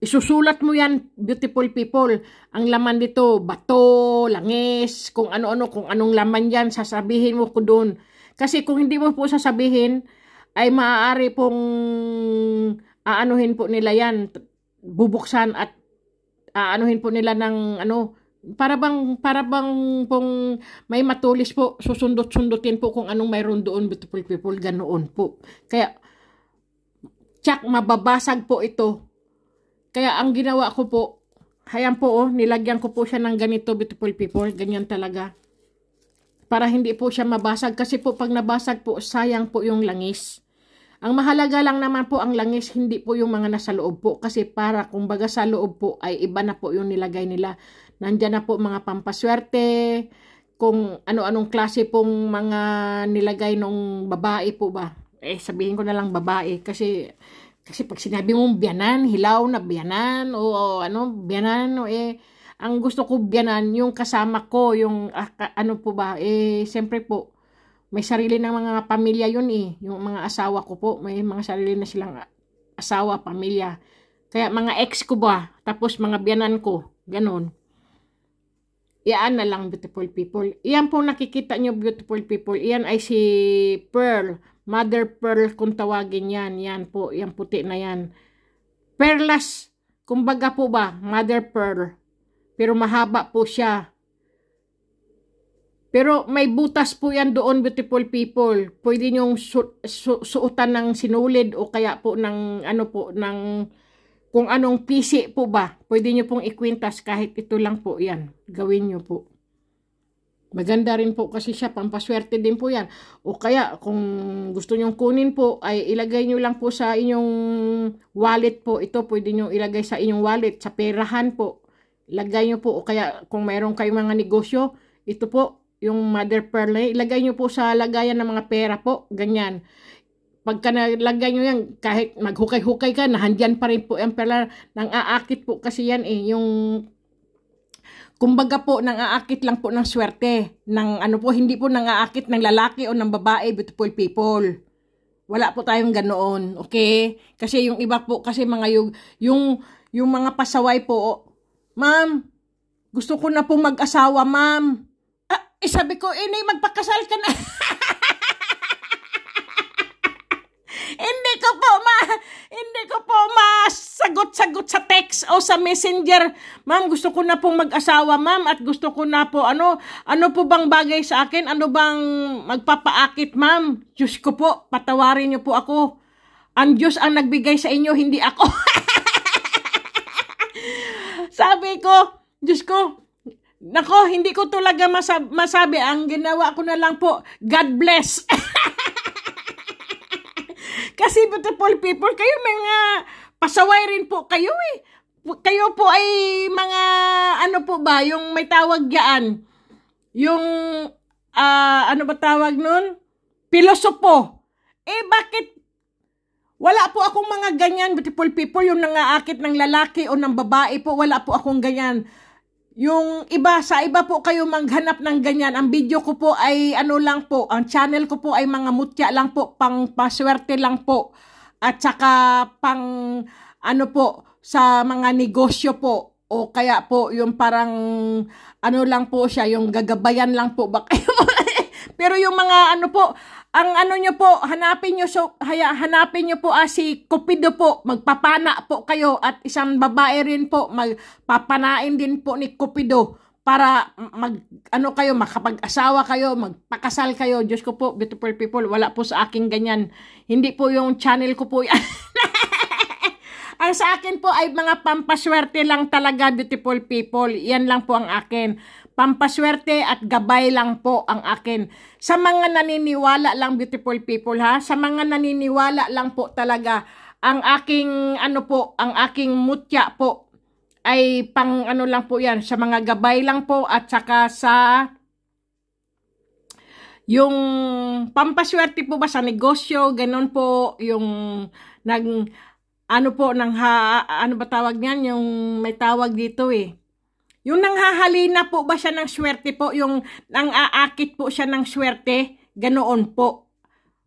Isusulat mo yan, beautiful people. Ang laman dito, bato, langis, kung ano-ano, kung anong laman yan, sasabihin mo ko doon. Kasi kung hindi mo po sasabihin, ay maaari pong aanuhin po nila yan, bubuksan at aanuhin po nila ng ano, para bang para bang pong may matulis po susundot sundotin po kung anong mayroon doon beautiful people ganoon po kaya tsak mababasag po ito kaya ang ginawa ko po, hayan po oh, nilagyan ko po siya ng ganito beautiful people. Ganyan talaga. Para hindi po siya mabasag. Kasi po pag nabasag po, sayang po yung langis. Ang mahalaga lang naman po ang langis, hindi po yung mga nasa loob po. Kasi para kumbaga sa loob po ay iba na po yung nilagay nila. Nandyan na po mga pampaswerte, kung ano-anong klase pong mga nilagay nung babae po ba. Eh sabihin ko na lang babae kasi kasi pag sinabi mong biyanan, hilaw na biyanan, o, o ano, biyanan, o eh, ang gusto ko biyanan, yung kasama ko, yung ah, ka, ano po ba, eh, siyempre po, may sarili ng mga pamilya yun eh. Yung mga asawa ko po, may mga sarili na silang asawa, pamilya. Kaya mga ex ko ba, tapos mga biyanan ko, ganun. Iyan na lang, beautiful people. Iyan po nakikita nyo, beautiful people. Iyan ay si Pearl. Mother pearl kung tawagin yan. Yan po, yan puti na yan. Perlas, kumbaga po ba, mother pearl. Pero mahaba po siya. Pero may butas po yan doon, beautiful people. Pwede nyong su su suotan ng sinulid o kaya po ng ano po, ng kung anong pisi po ba. Pwede niyo pong ikwintas kahit ito lang po yan. Gawin niyo po. Maganda rin po kasi siya, pampaswerte din po yan. O kaya kung gusto nyong kunin po, ay ilagay nyo lang po sa inyong wallet po. Ito pwede nyo ilagay sa inyong wallet, sa perahan po. Ilagay nyo po o kaya kung mayroon kayong mga negosyo, ito po, yung mother pearl, ilagay nyo po sa lagayan ng mga pera po, ganyan. Pagka nalagay nyo yan, kahit maghukay-hukay ka, nahandyan pa rin po yung perla, nang aakit po kasi yan eh, yung kumbaga po nang aakit lang po ng swerte ng ano po hindi po nang aakit ng lalaki o ng babae beautiful people wala po tayong ganoon okay kasi yung iba po kasi mga yung yung, yung mga pasaway po oh, ma'am gusto ko na po mag-asawa ma'am ah, eh sabi ko eh magpakasal ka na o sa messenger. Ma'am, gusto ko na pong mag-asawa, ma'am, at gusto ko na po, ano, ano po bang bagay sa akin? Ano bang magpapaakit, ma'am? Diyos ko po, patawarin niyo po ako. Ang Diyos ang nagbigay sa inyo, hindi ako. Sabi ko, Diyos ko, Nako, hindi ko talaga masab- masabi. Ang ginawa ko na lang po, God bless. Kasi beautiful people, kayo mga pasaway rin po kayo eh kayo po ay mga ano po ba, yung may tawag yan. Yung, uh, ano ba tawag nun? Pilosopo. Eh, bakit wala po akong mga ganyan, beautiful people, yung nangaakit ng lalaki o ng babae po, wala po akong ganyan. Yung iba, sa iba po kayo maghanap ng ganyan. Ang video ko po ay ano lang po, ang channel ko po ay mga mutya lang po, pang paswerte lang po. At saka pang ano po, sa mga negosyo po o kaya po yung parang ano lang po siya, yung gagabayan lang po ba kayo. Pero yung mga ano po, ang ano nyo po, hanapin nyo, so, haya, hanapin nyo po ah, si Cupido po, magpapana po kayo at isang babae rin po, magpapanain din po ni Cupido para mag ano kayo makapag-asawa kayo, magpakasal kayo. Diyos ko po, beautiful people, wala po sa akin ganyan. Hindi po yung channel ko po yan. Ang sa akin po ay mga pampaswerte lang talaga, beautiful people. Yan lang po ang akin. Pampaswerte at gabay lang po ang akin. Sa mga naniniwala lang, beautiful people ha, sa mga naniniwala lang po talaga, ang aking ano po, ang aking mutya po ay pang ano lang po yan, sa mga gabay lang po at saka sa yung pampaswerte po ba sa negosyo, ganun po yung nag ano po, nang ha, ano ba tawag niyan? Yung may tawag dito eh. Yung nanghahalina po ba siya ng swerte po? Yung nang aakit po siya ng swerte? Ganoon po.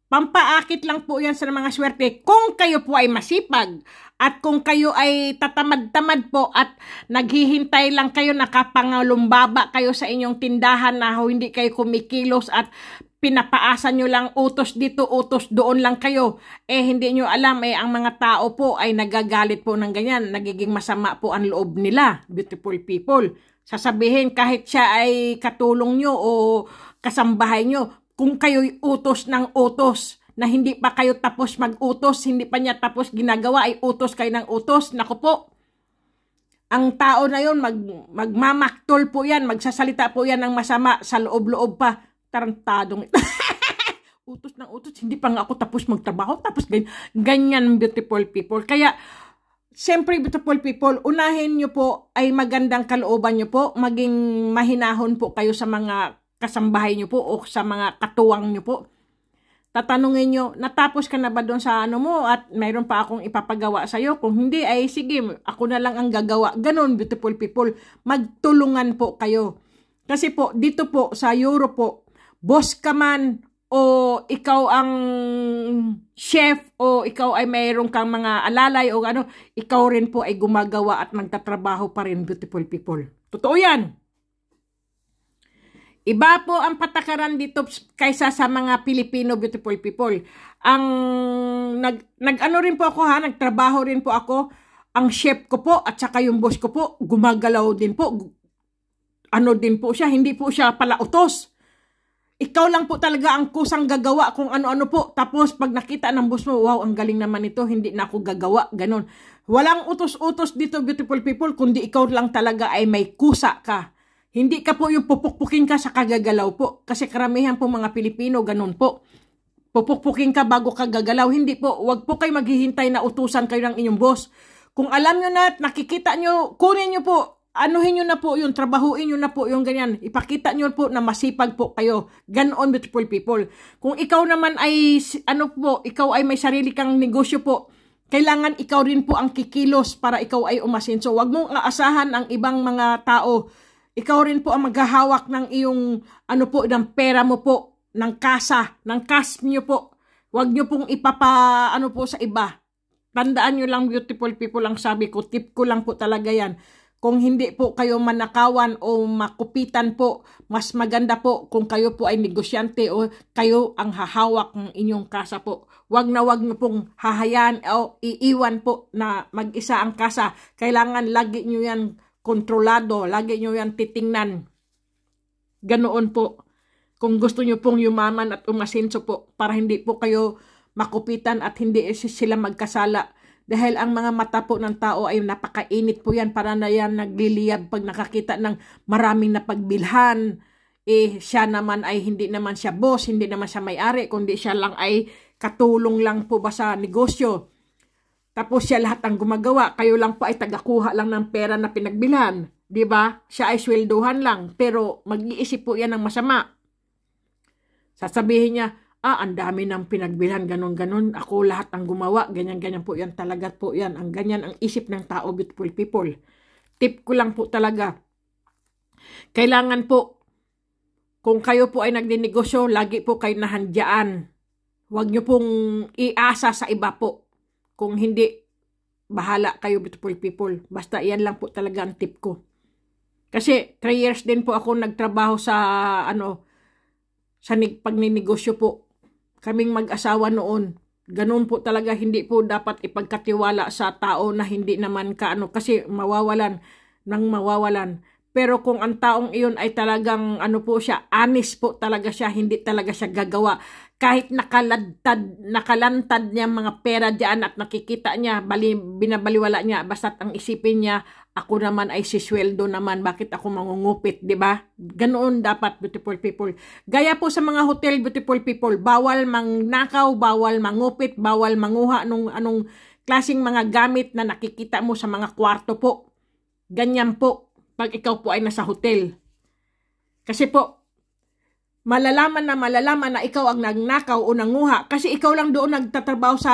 Pampaakit lang po yan sa mga swerte kung kayo po ay masipag at kung kayo ay tatamad-tamad po at naghihintay lang kayo nakapangalumbaba kayo sa inyong tindahan na hindi kayo kumikilos at pinapaasa nyo lang utos dito, utos doon lang kayo. Eh, hindi nyo alam, eh, ang mga tao po ay nagagalit po ng ganyan. Nagiging masama po ang loob nila, beautiful people. Sasabihin, kahit siya ay katulong nyo o kasambahay nyo, kung kayo'y utos ng utos, na hindi pa kayo tapos mag-utos, hindi pa niya tapos ginagawa, ay utos kayo ng utos, nako po, ang tao na yon mag, magmamaktol po yan, magsasalita po yan ng masama sa loob-loob pa tarantadong ito. utos ng utos, hindi pa nga ako tapos magtrabaho, tapos ganyan, ganyan beautiful people. Kaya, Siyempre, beautiful people, unahin nyo po ay magandang kalooban nyo po, maging mahinahon po kayo sa mga kasambahay nyo po o sa mga katuwang nyo po. Tatanungin nyo, natapos ka na ba doon sa ano mo at mayroon pa akong ipapagawa sa'yo? Kung hindi, ay sige, ako na lang ang gagawa. Ganon, beautiful people, magtulungan po kayo. Kasi po, dito po sa Europe po, boss ka man o ikaw ang chef o ikaw ay mayroon kang mga alalay o ano, ikaw rin po ay gumagawa at nagtatrabaho pa rin beautiful people. Totoo yan. Iba po ang patakaran dito kaysa sa mga Pilipino beautiful people. Ang nag, nag ano rin po ako ha, nagtrabaho rin po ako. Ang chef ko po at saka yung boss ko po gumagalaw din po. Ano din po siya, hindi po siya palautos ikaw lang po talaga ang kusang gagawa kung ano-ano po. Tapos pag nakita ng boss mo, wow, ang galing naman nito, hindi na ako gagawa, ganun. Walang utos-utos dito, beautiful people, kundi ikaw lang talaga ay may kusa ka. Hindi ka po yung pupukpukin ka sa kagagalaw po. Kasi karamihan po mga Pilipino, ganun po. Pupukpukin ka bago ka gagalaw. Hindi po, wag po kayo maghihintay na utusan kayo ng inyong boss. Kung alam nyo na at nakikita nyo, kunin nyo po anuhin nyo na po yung, trabahuin nyo na po yung ganyan. Ipakita nyo po na masipag po kayo. Ganon, beautiful people. Kung ikaw naman ay, ano po, ikaw ay may sarili kang negosyo po, kailangan ikaw rin po ang kikilos para ikaw ay umasinso. Huwag mong aasahan ang ibang mga tao. Ikaw rin po ang maghahawak ng iyong, ano po, ng pera mo po, ng kasa, ng cash nyo po. Huwag nyo pong ipapa, ano po, sa iba. Tandaan nyo lang, beautiful people, ang sabi ko, tip ko lang po talaga yan kung hindi po kayo manakawan o makupitan po, mas maganda po kung kayo po ay negosyante o kayo ang hahawak ng inyong kasa po. Huwag na huwag nyo pong hahayaan o iiwan po na mag-isa ang kasa. Kailangan lagi nyo yan kontrolado, lagi nyo yan titingnan. Ganoon po. Kung gusto nyo pong yumaman at umasinso po para hindi po kayo makupitan at hindi sila magkasala dahil ang mga mata po ng tao ay napakainit po yan para na yan nagliliyab pag nakakita ng maraming napagbilhan. Eh, siya naman ay hindi naman siya boss, hindi naman siya may-ari, kundi siya lang ay katulong lang po ba sa negosyo. Tapos siya lahat ang gumagawa, kayo lang po ay tagakuha lang ng pera na pinagbilhan. 'di ba? Siya ay swelduhan lang, pero mag-iisip po 'yan ng masama. Sasabihin niya, ah, ang dami ng pinagbilhan, ganun-ganun. Ako lahat ang gumawa, ganyan-ganyan po yan, talaga po yan. Ang ganyan ang isip ng tao, beautiful people. Tip ko lang po talaga. Kailangan po, kung kayo po ay nagninegosyo, lagi po kayo nahandyaan. Huwag nyo pong iasa sa iba po. Kung hindi, bahala kayo beautiful people. Basta yan lang po talaga ang tip ko. Kasi 3 years din po ako nagtrabaho sa ano sa pagninegosyo po kaming mag-asawa noon. Ganun po talaga hindi po dapat ipagkatiwala sa tao na hindi naman kaano kasi mawawalan nang mawawalan. Pero kung ang taong iyon ay talagang ano po siya, anis po talaga siya, hindi talaga siya gagawa. Kahit nakalantad, nakalantad niya mga pera diyan at nakikita niya, bali, binabaliwala niya, basta't ang isipin niya ako naman ay sisweldo naman, bakit ako mangungupit, 'di ba? Ganoon dapat beautiful people. Gaya po sa mga hotel beautiful people, bawal mangnakaw, bawal mangupit, bawal manguha nung anong klasing mga gamit na nakikita mo sa mga kwarto po. Ganyan po pag ikaw po ay nasa hotel. Kasi po, malalaman na malalaman na ikaw ang nagnakaw o nanguha kasi ikaw lang doon nagtatrabaho sa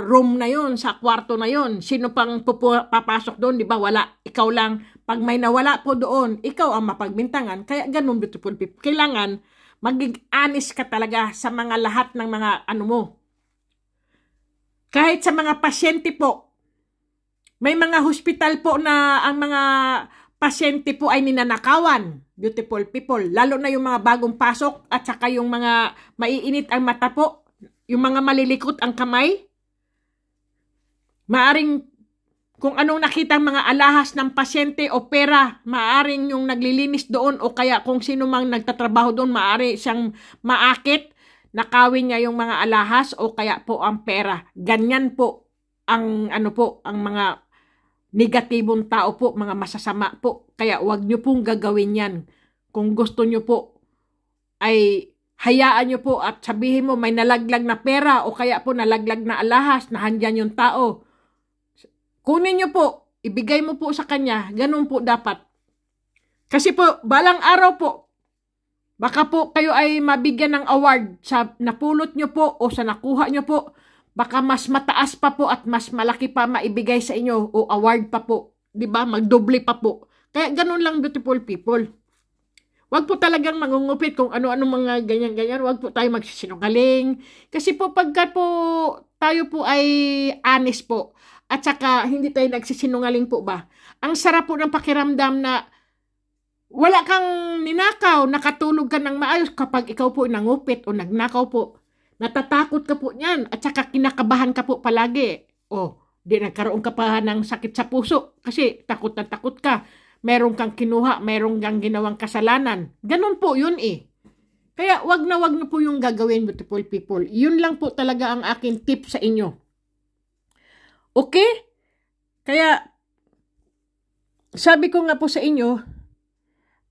room na yon sa kwarto na yon sino pang papasok doon di ba wala ikaw lang pag may nawala po doon ikaw ang mapagbintangan kaya ganun beautiful people kailangan maging honest ka talaga sa mga lahat ng mga ano mo kahit sa mga pasyente po may mga hospital po na ang mga pasyente po ay ninanakawan beautiful people. Lalo na yung mga bagong pasok at saka yung mga maiinit ang mata po, yung mga malilikot ang kamay. Maaring kung anong nakita mga alahas ng pasyente o pera, maaring yung naglilinis doon o kaya kung sino mang nagtatrabaho doon, maari siyang maakit, nakawin niya yung mga alahas o kaya po ang pera. Ganyan po ang ano po, ang mga negatibong tao po, mga masasama po. Kaya wag nyo pong gagawin yan. Kung gusto nyo po, ay hayaan nyo po at sabihin mo may nalaglag na pera o kaya po nalaglag na alahas, na nahandyan yung tao. Kunin nyo po, ibigay mo po sa kanya, ganun po dapat. Kasi po, balang araw po, baka po kayo ay mabigyan ng award sa napulot nyo po o sa nakuha nyo po Baka mas mataas pa po at mas malaki pa maibigay sa inyo o award pa po. 'di ba diba? Magdoble pa po. Kaya ganun lang beautiful people. Huwag po talagang mangungupit kung ano-ano mga ganyan-ganyan. Huwag po tayo magsisinungaling. Kasi po pagka po tayo po ay honest po at saka hindi tayo nagsisinungaling po ba, ang sarap po ng pakiramdam na wala kang ninakaw, nakatulog ka ng maayos kapag ikaw po nangupit o nagnakaw po. Natatakot ka po niyan at saka kinakabahan ka po palagi. O, oh, di nagkaroon ka pa ng sakit sa puso kasi takot na takot ka. Meron kang kinuha, meron kang ginawang kasalanan. Ganon po yun eh. Kaya wag na wag na po yung gagawin beautiful people. Yun lang po talaga ang akin tip sa inyo. Okay? Kaya sabi ko nga po sa inyo,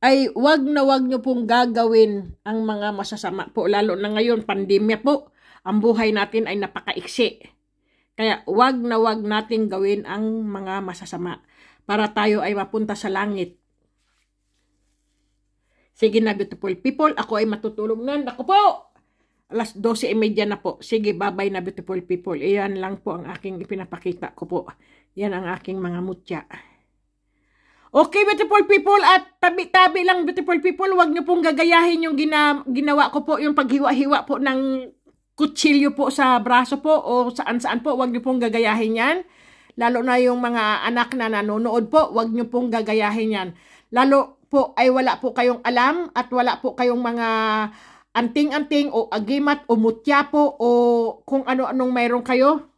ay wag na wag nyo pong gagawin ang mga masasama po. Lalo na ngayon, pandemya po, ang buhay natin ay napakaiksi. Kaya wag na wag natin gawin ang mga masasama para tayo ay mapunta sa langit. Sige na beautiful people, ako ay matutulog na. Ako po! Alas 12.30 na po. Sige, babay na beautiful people. Iyan lang po ang aking ipinapakita ko po. Yan ang aking mga mutya. Okay, beautiful people, at tabi-tabi lang, beautiful people, wag niyo pong gagayahin yung gina, ginawa ko po, yung paghiwa-hiwa po ng kutsilyo po sa braso po o saan-saan po, wag niyo pong gagayahin yan. Lalo na yung mga anak na nanonood po, wag niyo pong gagayahin yan. Lalo po ay wala po kayong alam at wala po kayong mga anting-anting o agimat o mutya po o kung ano-anong mayroon kayo.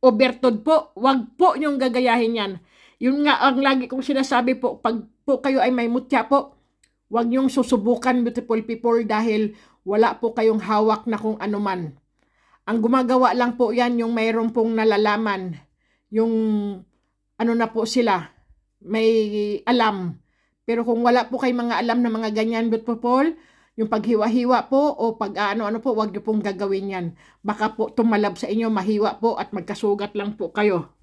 Overtod po, wag po nyong gagayahin yan. Yun nga ang lagi kong sinasabi po, pag po kayo ay may mutya po, huwag niyong susubukan beautiful people dahil wala po kayong hawak na kung anuman. Ang gumagawa lang po yan yung mayroon pong nalalaman, yung ano na po sila, may alam. Pero kung wala po kayong mga alam na mga ganyan, beautiful people, yung paghiwa-hiwa po o pag ano-ano po, huwag niyo pong gagawin yan. Baka po tumalab sa inyo, mahiwa po at magkasugat lang po kayo.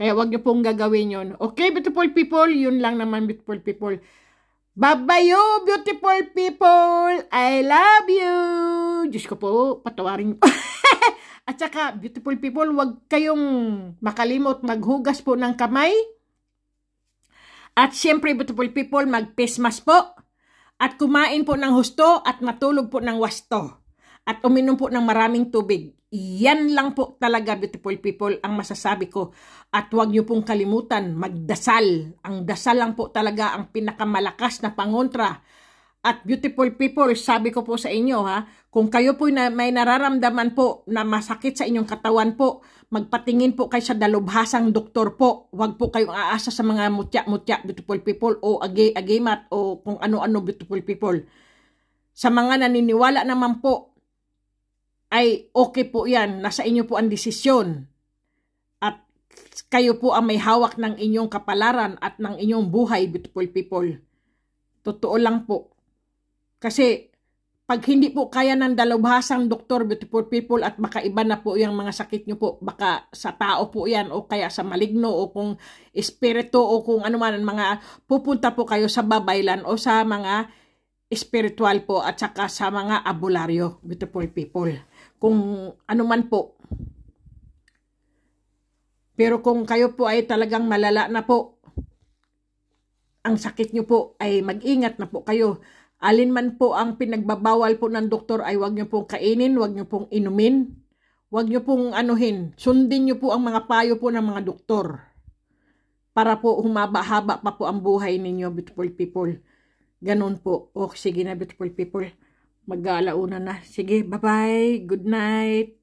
Kaya wag niyo pong gagawin yon. Okay, beautiful people? Yun lang naman, beautiful people. Bye-bye you, beautiful people! I love you! Diyos ko po, patawarin niyo. At saka, beautiful people, wag kayong makalimot maghugas po ng kamay. At siyempre, beautiful people, mag-pismas po. At kumain po ng husto at matulog po ng wasto. At uminom po ng maraming tubig. Yan lang po talaga beautiful people ang masasabi ko. At huwag niyo pong kalimutan, magdasal. Ang dasal lang po talaga ang pinakamalakas na pangontra. At beautiful people, sabi ko po sa inyo ha, kung kayo po na, may nararamdaman po na masakit sa inyong katawan po, magpatingin po kayo sa dalubhasang doktor po. Huwag po kayong aasa sa mga mutya-mutya beautiful people o agi mat, o kung ano-ano beautiful people. Sa mga naniniwala naman po ay okay po yan. Nasa inyo po ang desisyon. At kayo po ang may hawak ng inyong kapalaran at ng inyong buhay, beautiful people. Totoo lang po. Kasi pag hindi po kaya ng dalubhasang doktor, beautiful people, at baka iba na po yung mga sakit nyo po, baka sa tao po yan, o kaya sa maligno, o kung espiritu, o kung ano man, mga pupunta po kayo sa babaylan o sa mga spiritual po at saka sa mga abularyo, beautiful people kung ano man po. Pero kung kayo po ay talagang malala na po, ang sakit nyo po ay mag-ingat na po kayo. Alin man po ang pinagbabawal po ng doktor ay huwag nyo pong kainin, huwag nyo pong inumin, huwag nyo pong anuhin. Sundin nyo po ang mga payo po ng mga doktor para po humaba-haba pa po ang buhay ninyo, beautiful people. Ganun po. O, sige na, beautiful people. Maggalauna na. Sige, bye-bye. Good night.